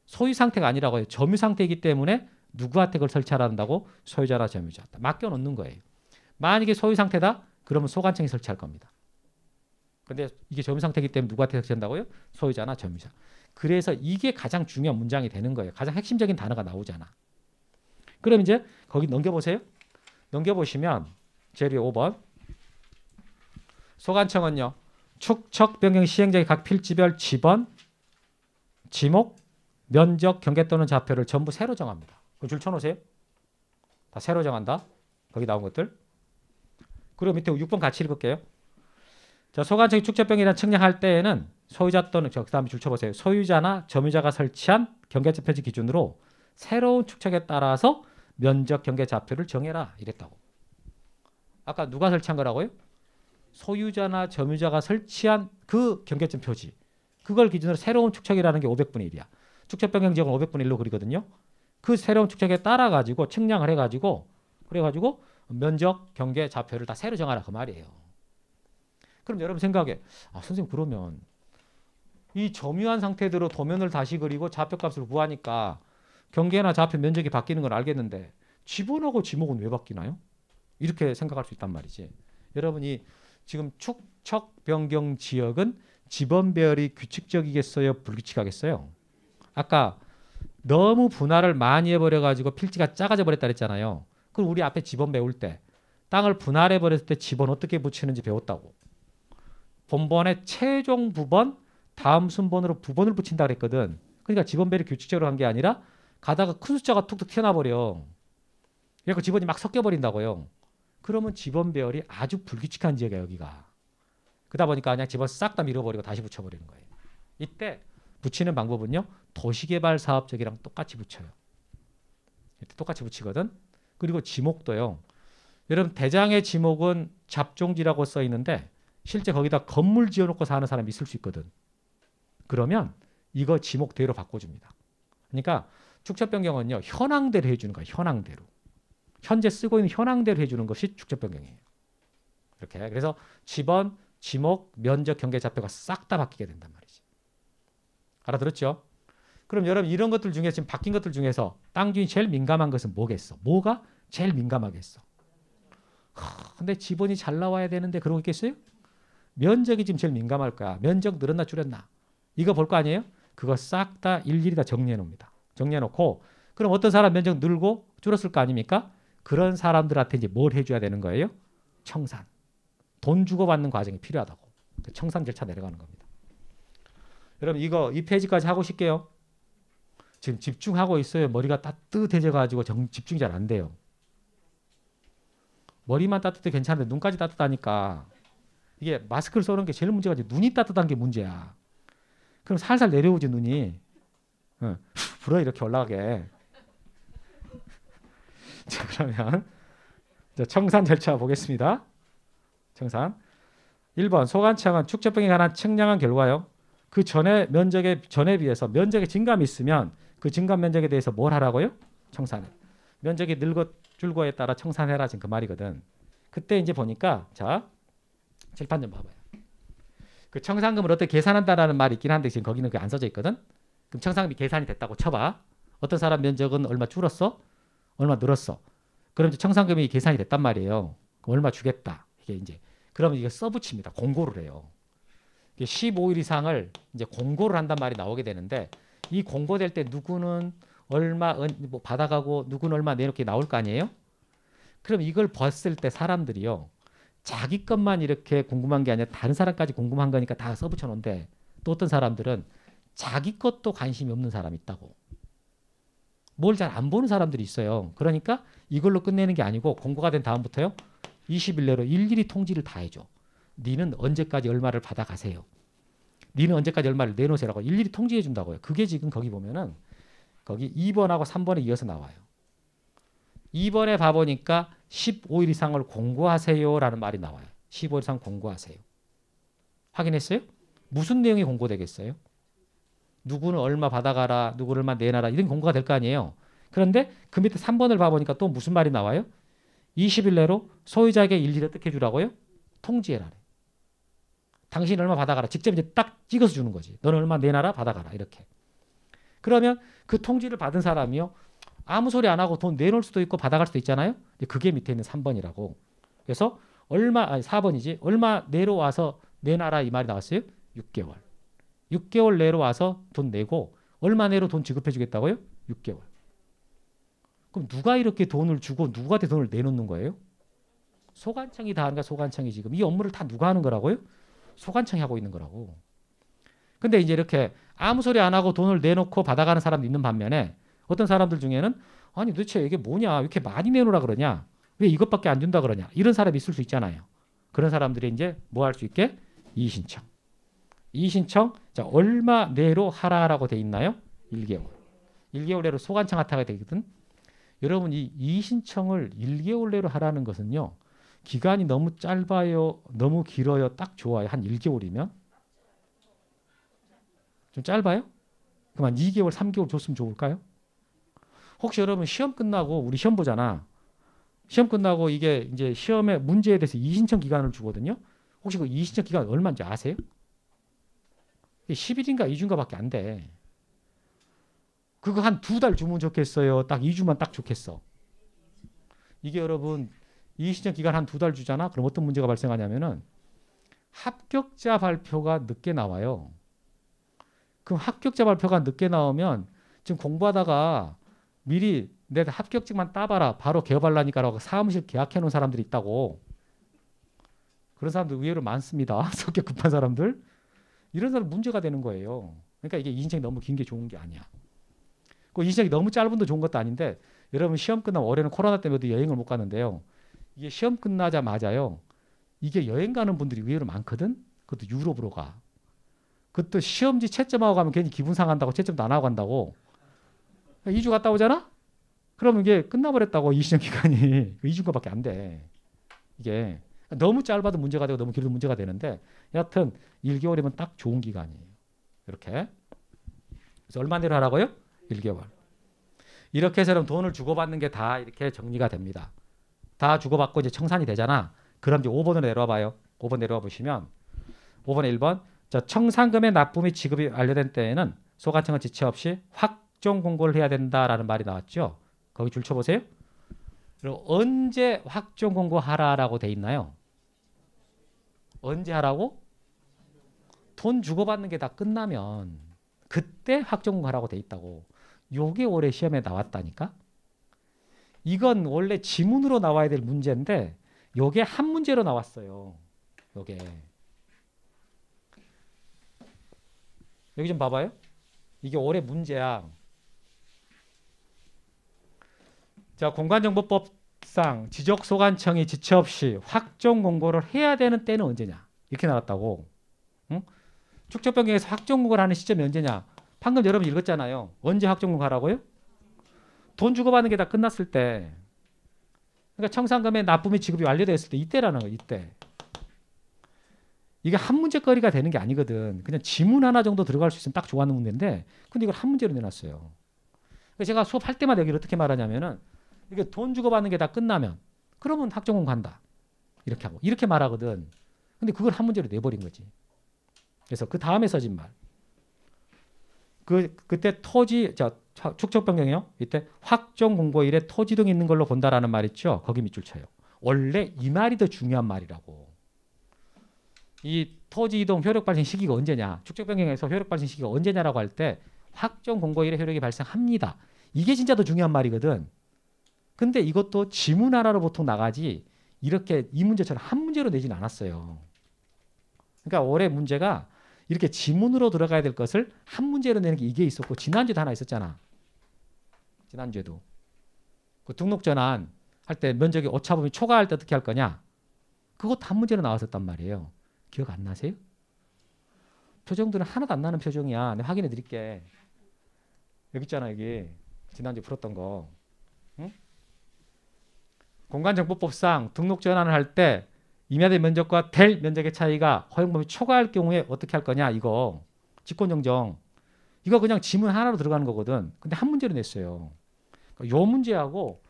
소유 상태가 아니라고 해요. 점유 상태이기 때문에 누구한테 그걸 설치하란다고 소유자나 점유자. 맡겨 놓는 거예요. 만약에 소유 상태다. 그러면 소관청이 설치할 겁니다. 근데 이게 점유 상태이기 때문에 누구한테 설치한다고요? 소유자나 점유자. 그래서 이게 가장 중요한 문장이 되는 거예요. 가장 핵심적인 단어가 나오잖아. 그럼 이제 거기 넘겨보세요. 넘겨보시면 재료 5번. 소관청은요. 축척 변경 시행자의 각 필지별 지번, 지목, 면적, 경계 또는 좌표를 전부 새로 정합니다. 줄 쳐놓으세요. 다 새로 정한다. 거기 나온 것들. 그리고 밑에 6번 같이 읽을게요. 자, 소관청이 축척병이란 측량할 때에는 소유자 또는 그 다음에 줄 쳐보세요. 소유자나 점유자가 설치한 경계지 표지 기준으로 새로운 축척에 따라서 면적 경계 좌표를 정해라 이랬다고. 아까 누가 설치한 거라고요? 소유자나 점유자가 설치한 그 경계점 표지. 그걸 기준으로 새로운 축척이라는 게 500분의 1이야. 축척 변경 지역은 500분의 1로 그리거든요. 그 새로운 축척에 따라 가지고 측량을 해 가지고 그래 가지고 면적, 경계, 좌표를 다 새로 정하라 그 말이에요. 그럼 여러분 생각에 아, 선생님 그러면 이 점유한 상태대로 도면을 다시 그리고 좌표값을 구하니까 경계나 좌표 면적이 바뀌는 걸 알겠는데 지번하고 지목은 왜 바뀌나요? 이렇게 생각할 수 있단 말이지. 여러분이 지금 축척 변경 지역은 지번별이 규칙적이겠어요? 불규칙하겠어요? 아까 너무 분할을 많이 해버려가지고 필지가 작아져 버렸다 그랬잖아요. 그럼 우리 앞에 지번 배울 때 땅을 분할해 버렸을 때 지번 어떻게 붙이는지 배웠다고. 본번에 최종 부번 다음 순번으로 부번을 붙인다 그랬거든. 그러니까 지번별이 규칙적으로 한 게 아니라 가다가 큰 숫자가 툭툭 튀어나버려. 그래서 지번이 막 섞여버린다고요. 그러면 지번 배열이 아주 불규칙한 지역이에요 여기가. 그러다 보니까 그냥 지번 싹 다 밀어버리고 다시 붙여버리는 거예요. 이때 붙이는 방법은요. 도시개발 사업 쪽이랑 똑같이 붙여요. 이렇 똑같이 붙이거든. 그리고 지목도요. 여러분 대장의 지목은 잡종지라고 써 있는데 실제 거기다 건물 지어놓고 사는 사람이 있을 수 있거든. 그러면 이거 지목대로 바꿔줍니다. 그러니까 축척변경은요. 현황대로 해주는 거예요. 현황대로. 현재 쓰고 있는 현황대로 해주는 것이 축적 변경이에요. 이렇게 그래서 지번, 지목, 면적, 경계 좌표가 싹 다 바뀌게 된단 말이지. 알아들었죠? 그럼 여러분 이런 것들 중에 지금 바뀐 것들 중에서 땅주인 제일 민감한 것은 뭐겠어? 뭐가 제일 민감하겠어? 근데 지번이 잘 나와야 되는데 그러고 있겠어요? 면적이 지금 제일 민감할 거야. 면적 늘었나 줄였나? 이거 볼 거 아니에요? 그거 싹 다 일일이 다 정리해 놓습니다. 정리해 놓고 그럼 어떤 사람 면적 늘고 줄었을 거 아닙니까? 그런 사람들한테 이제 뭘 해줘야 되는 거예요? 청산. 돈 주고 받는 과정이 필요하다고. 그 청산 절차 내려가는 겁니다. 여러분 이거 이 페이지까지 하고 싶게요. 지금 집중하고 있어요. 머리가 따뜻해져가지고 정, 집중이 잘 안 돼요. 머리만 따뜻해 괜찮은데 눈까지 따뜻하니까 이게 마스크를 써는 게 제일 문제가 이제 눈이 따뜻한 게 문제야. 그럼 살살 내려오지 눈이. 불어 이렇게 올라가게. 자, 그러면 청산 절차 보겠습니다. 청산. 1번 소관청은 축제병에 관한 측량한 결과요. 그 전에 면적에 전에 비해서 면적의 증감이 있으면 그 증감 면적에 대해서 뭘 하라고요? 청산 면적이 늘고 줄고에 따라 청산해라 지금 그 말이거든. 그때 이제 보니까 자 칠판 좀 봐봐요. 그 청산금을 어떻게 계산한다라는 말이 있긴 한데 지금 거기는 그 안 써져 있거든. 그럼 청산금이 계산이 됐다고 쳐봐. 어떤 사람 면적은 얼마 줄었어? 얼마 늘었어. 그럼 이제 청산금이 계산이 됐단 말이에요. 얼마 주겠다. 이게 이제 그러면 이게 써붙입니다. 공고를 해요. 15일 이상을 이제 공고를 한단 말이 나오게 되는데 이 공고될 때 누구는 얼마 뭐 받아가고 누구는 얼마 내놓게 나올 거 아니에요? 그럼 이걸 봤을 때 사람들이요 자기 것만 이렇게 궁금한 게 아니라 다른 사람까지 궁금한 거니까 다 써붙여 놓은데 또 어떤 사람들은 자기 것도 관심이 없는 사람이 있다고 뭘잘안 보는 사람들이 있어요. 그러니까 이걸로 끝내는 게 아니고 공고가 된 다음부터요. 20일 내로 일일이 통지를 다 해줘. 니는 언제까지 얼마를 받아가세요. 니는 언제까지 얼마를 내놓으세요라고 일일이 통지해 준다고요. 그게 지금 거기 보면은 거기 2번하고 3번에 이어서 나와요. 2번에 봐보니까 15일 이상을 공고하세요라는 말이 나와요. 15일 이상 공고하세요. 확인했어요? 무슨 내용이 공고되겠어요? 누구는 얼마 받아가라, 누구 얼마 내놔라 이런 공고가 될 거 아니에요. 그런데 그 밑에 3번을 봐보니까 또 무슨 말이 나와요? 20일 내로 소유자에게 일일이 어떻게 주라고요? 통지해라. 당신이 얼마 받아가라. 직접 이제 딱 찍어서 주는 거지. 너는 얼마 내놔라 받아가라 이렇게. 그러면 그 통지를 받은 사람이요. 아무 소리 안 하고 돈 내놓을 수도 있고 받아갈 수도 있잖아요. 그게 밑에 있는 3번이라고. 그래서 얼마 아니 4번이지. 얼마 내려와서 내놔라 이 말이 나왔어요. 6개월. 6개월 내로 와서 돈 내고 얼마 내로 돈 지급해 주겠다고요? 6개월. 그럼 누가 이렇게 돈을 주고 누가 대 돈을 내놓는 거예요? 소관청이 다 하는가 소관청이 지금 이 업무를 다 누가 하는 거라고요? 소관청이 하고 있는 거라고. 근데 이제 이렇게 아무 소리 안 하고 돈을 내놓고 받아가는 사람도 있는 반면에 어떤 사람들 중에는 아니 도대체 이게 뭐냐 이렇게 많이 내놓으라 그러냐 왜 이것밖에 안 준다 그러냐 이런 사람이 있을 수 있잖아요. 그런 사람들이 이제 뭐 할 수 있게 이의신청. 이 신청 자 얼마 내로 하라라고 돼 있나요? 1개월. 1개월 내로 소관청 하타가 되거든. 여러분 이, 이 신청을 1개월 내로 하라는 것은요. 기간이 너무 짧아요. 너무 길어요. 딱 좋아요. 한 1개월이면. 좀 짧아요? 그럼 2개월, 3개월 줬으면 좋을까요? 혹시 여러분 시험 끝나고 우리 시험 보잖아. 시험 끝나고 이게 이제 시험의 문제에 대해서 이신청 기간을 주거든요. 혹시 그 이신청 기간 얼마인지 아세요? 10일인가 2주인가밖에 안 돼. 그거 한 두 달 주면 좋겠어요. 딱 2주만 딱 좋겠어. 이게 여러분 이시정 기간 한 두 달 주잖아. 그럼 어떤 문제가 발생하냐면은 합격자 발표가 늦게 나와요. 그럼 합격자 발표가 늦게 나오면 지금 공부하다가 미리 내 합격증만 따봐라. 바로 개업하려니까라고 사무실 계약해 놓은 사람들이 있다고. 그런 사람들 의외로 많습니다. 성격 급한 사람들. 이런 사람 문제가 되는 거예요. 그러니까 이게 인생 너무 긴 게 좋은 게 아니야. 그 인생이 너무 짧은 것도 좋은 것도 아닌데 여러분 시험 끝나면 올해는 코로나 때문에 여행을 못 가는데요. 이게 시험 끝나자마자요. 이게 여행 가는 분들이 의외로 많거든. 그것도 유럽으로 가. 그것도 시험지 채점하고 가면 괜히 기분 상한다고 채점도 안 하고 간다고. 2주 갔다 오잖아? 그러면 이게 끝나버렸다고 이 시험 기간이 2주가밖에 안 돼. 이게 너무 짧아도 문제가 되고 너무 길어도 문제가 되는데 여하튼 1개월이면 딱 좋은 기간이에요. 이렇게. 그래서 얼마 내로 하라고요? 1개월. 이렇게 해서 그럼 돈을 주고받는 게 다 이렇게 정리가 됩니다. 다 주고받고 이제 청산이 되잖아. 그럼 이제 5번으로 내려와 봐요. 5번 내려와 보시면 5번 1번 자, 청산금의 납품이 지급이 완료된 때에는 소관청은 지체 없이 확정 공고를 해야 된다라는 말이 나왔죠. 거기 줄 쳐보세요. 그리고 언제 확정 공고하라라고 돼 있나요? 언제 하라고? 돈 주고받는 게 다 끝나면 그때 학종하라고 돼 있다고. 요게 올해 시험에 나왔다니까? 이건 원래 지문으로 나와야 될 문제인데 요게 한 문제로 나왔어요. 요게. 여기 좀 봐봐요. 이게 올해 문제야. 자, 공간정보법 사실상 지적소관청이 지체 없이 확정 공고를 해야 되는 때는 언제냐 이렇게 나왔다고 응? 축적 변경에서 확정 공고를 하는 시점이 언제냐 방금 여러분 읽었잖아요 언제 확정 공고하라고요? 돈 주고받는 게 다 끝났을 때 그러니까 청산금의 납품이 지급이 완료됐을 때 이때라는 거 이때 이게 한 문제거리가 되는 게 아니거든 그냥 지문 하나 정도 들어갈 수 있으면 딱 좋아하는 문제인데 근데 이걸 한 문제로 내놨어요 제가 수업할 때마다 여기를 어떻게 말하냐면은 이렇게 돈 주고 받는 게 다 끝나면 그러면 학종은 간다. 이렇게 하고 이렇게 말하거든. 근데 그걸 한 문제로 내버린 거지. 그래서 그 다음에 써진 말. 그 그때 토지 자 축척 변경이요. 이때 확정 공고일에 토지 등 있는 걸로 본다라는 말 있죠. 거기 밑줄 쳐요. 원래 이 말이 더 중요한 말이라고. 이 토지 이동 효력 발생 시기가 언제냐? 축적 변경에서 효력 발생 시기가 언제냐라고 할 때 확정 공고일에 효력이 발생합니다. 이게 진짜 더 중요한 말이거든. 근데 이것도 지문 하나로 보통 나가지 이렇게 이 문제처럼 한 문제로 내진 않았어요. 그러니까 올해 문제가 이렇게 지문으로 들어가야 될 것을 한 문제로 내는 게 이게 있었고 지난주도 하나 있었잖아. 지난주에도. 그 등록 전환 할 때 면적이 오차범위 초과할 때 어떻게 할 거냐? 그것도 한 문제로 나왔었단 말이에요. 기억 안 나세요? 표정들은 하나도 안 나는 표정이야. 내가 확인해 드릴게. 여기 있잖아, 여기. 지난주 에 풀었던 거. 공간정보법상 등록 전환을 할 때 임야대 면적과 될 면적의 차이가 허용범위 초과할 경우에 어떻게 할 거냐 이거 직권정정 이거 그냥 지문 하나로 들어가는 거거든 근데 한 문제로 냈어요 그러니까 요 문제하고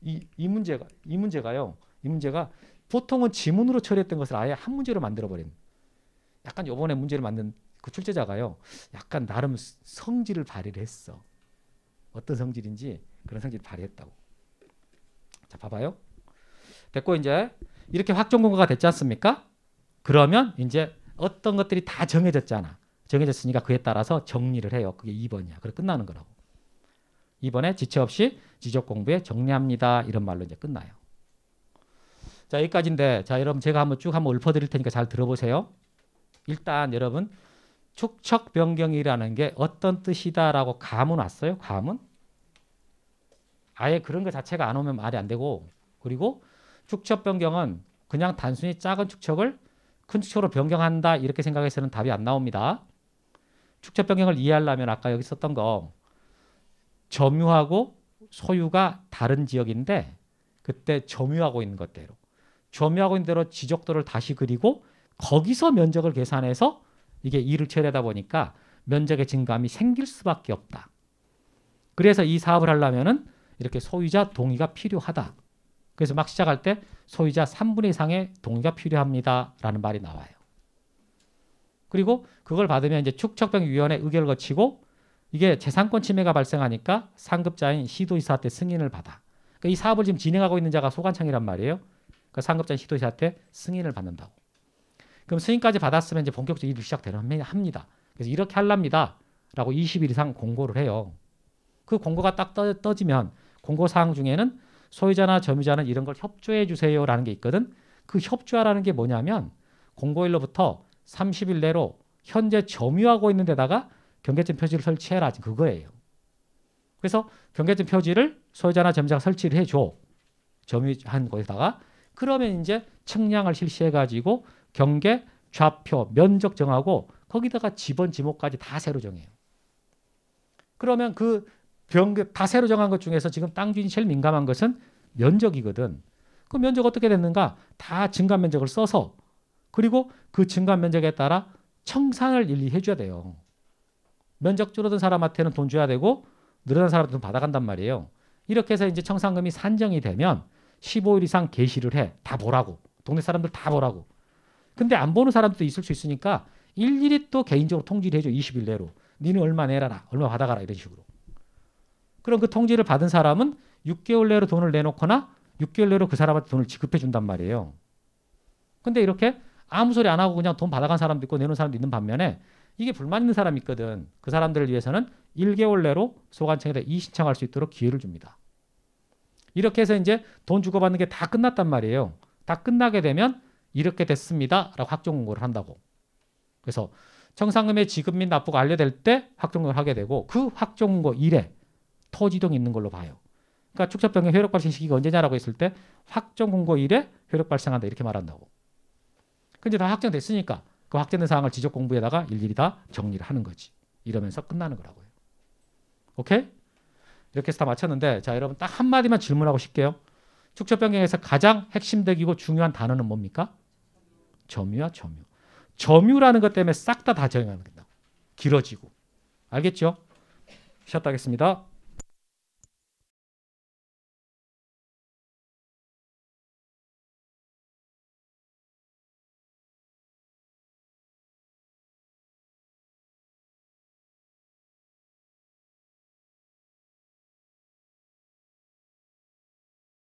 이, 이 문제가 이 문제가요 이 문제가 보통은 지문으로 처리했던 것을 아예 한 문제로 만들어 버린 약간 요번에 문제를 만든 그 출제자가요 약간 나름 성질을 발휘를 했어 어떤 성질인지 그런 성질을 발휘했다고 자 봐봐요 됐고 이제 이렇게 확정 공고가 됐지 않습니까? 그러면 이제 어떤 것들이 다 정해졌잖아. 정해졌으니까 그에 따라서 정리를 해요. 그게 2번이야. 그래 끝나는 거라고. 이번에 지체 없이 지적 공부에 정리합니다. 이런 말로 이제 끝나요. 자, 여기까지인데 자, 여러분 제가 한번 쭉 한번 읊어 드릴 테니까 잘 들어보세요. 일단 여러분 축척 변경이라는 게 어떤 뜻이다라고 감은 왔어요? 감은? 아예 그런 것 자체가 안 오면 말이 안 되고 그리고 축척 변경은 그냥 단순히 작은 축척을 큰 축척으로 변경한다 이렇게 생각해서는 답이 안 나옵니다. 축척 변경을 이해하려면 아까 여기 썼던 거 점유하고 소유가 다른 지역인데 그때 점유하고 있는 것대로 점유하고 있는 대로 지적도를 다시 그리고 거기서 면적을 계산해서 이게 일을 처리하다 보니까 면적의 증감이 생길 수밖에 없다. 그래서 이 사업을 하려면 이렇게 소유자 동의가 필요하다. 그래서 막 시작할 때 소유자 3분의 이상의 동의가 필요합니다라는 말이 나와요. 그리고 그걸 받으면 이제 축척병위원회 의결 거치고 이게 재산권 침해가 발생하니까 상급자인 시도이사한테 승인을 받아. 그러니까 이 사업을 지금 진행하고 있는 자가 소관창이란 말이에요. 그러니까 상급자인 시도이사한테 승인을 받는다고. 그럼 승인까지 받았으면 이제 본격적으로 일이 시작되는 니다 그래서 이렇게 할랍니다. 라고 20일 이상 공고를 해요. 그 공고가 딱 떠, 지면 공고 사항 중에는 소유자나 점유자는 이런 걸 협조해 주세요라는 게 있거든. 그 협조하라는 게 뭐냐면 공고일로부터 30일 내로 현재 점유하고 있는 데다가 경계점 표지를 설치해라. 그거예요. 그래서 경계점 표지를 소유자나 점유자가 설치를 해줘. 점유한 곳에다가 그러면 이제 측량을 실시해가지고 경계, 좌표, 면적 정하고 거기다가 지번, 지목까지 다 새로 정해요. 그러면 그 변다 새로 정한 것 중에서 지금 땅 주인이 제일 민감한 것은 면적이거든. 그 면적 어떻게 됐는가? 다 증감 면적을 써서 그리고 그 증감 면적에 따라 청산을 일일이 해줘야 돼요. 면적 줄어든 사람한테는 돈 줘야 되고 늘어난 사람한테 돈 받아간단 말이에요. 이렇게 해서 이제 청산금이 산정이 되면 15일 이상 개시를 해. 다 보라고. 동네 사람들 다 보라고. 근데 안 보는 사람도 있을 수 있으니까 일일이 또 개인적으로 통지를 해줘. 20일 내로. 니는 얼마 내라라. 얼마 받아가라. 이런 식으로. 그럼 그 통지를 받은 사람은 6개월 내로 돈을 내놓거나 6개월 내로 그 사람한테 돈을 지급해 준단 말이에요. 근데 이렇게 아무 소리 안 하고 그냥 돈 받아간 사람도 있고 내놓은 사람도 있는 반면에 이게 불만 있는 사람이 있거든. 그 사람들을 위해서는 1개월 내로 소관청에다 이신청할 수 있도록 기회를 줍니다. 이렇게 해서 이제 돈 주고받는 게 다 끝났단 말이에요. 다 끝나게 되면 이렇게 됐습니다. 라고 확정 공고를 한다고. 그래서 청산금의 지급 및 납부가 알려될 때 확정 공고를 하게 되고 그 확정 공고 이래 토지동 있는 걸로 봐요. 그러니까 축소병의 효력 발생 시기가 언제냐라고 했을 때 확정 공고 일에 효력 발생한다 이렇게 말한다고. 근데 다 확정됐으니까 그 확정된 사항을 지적 공부에다가 일일이 다 정리를 하는 거지. 이러면서 끝나는 거라고요. 오케이? 이렇게 해서 다 마쳤는데 자 여러분 딱 한마디만 질문하고 싶게요. 축소 변경에서 가장 핵심적이고 중요한 단어는 뭡니까? 점유야 점유. 점유라는 것 때문에 싹 다다 정해야 된다. 길어지고. 알겠죠? 시작하겠습니다.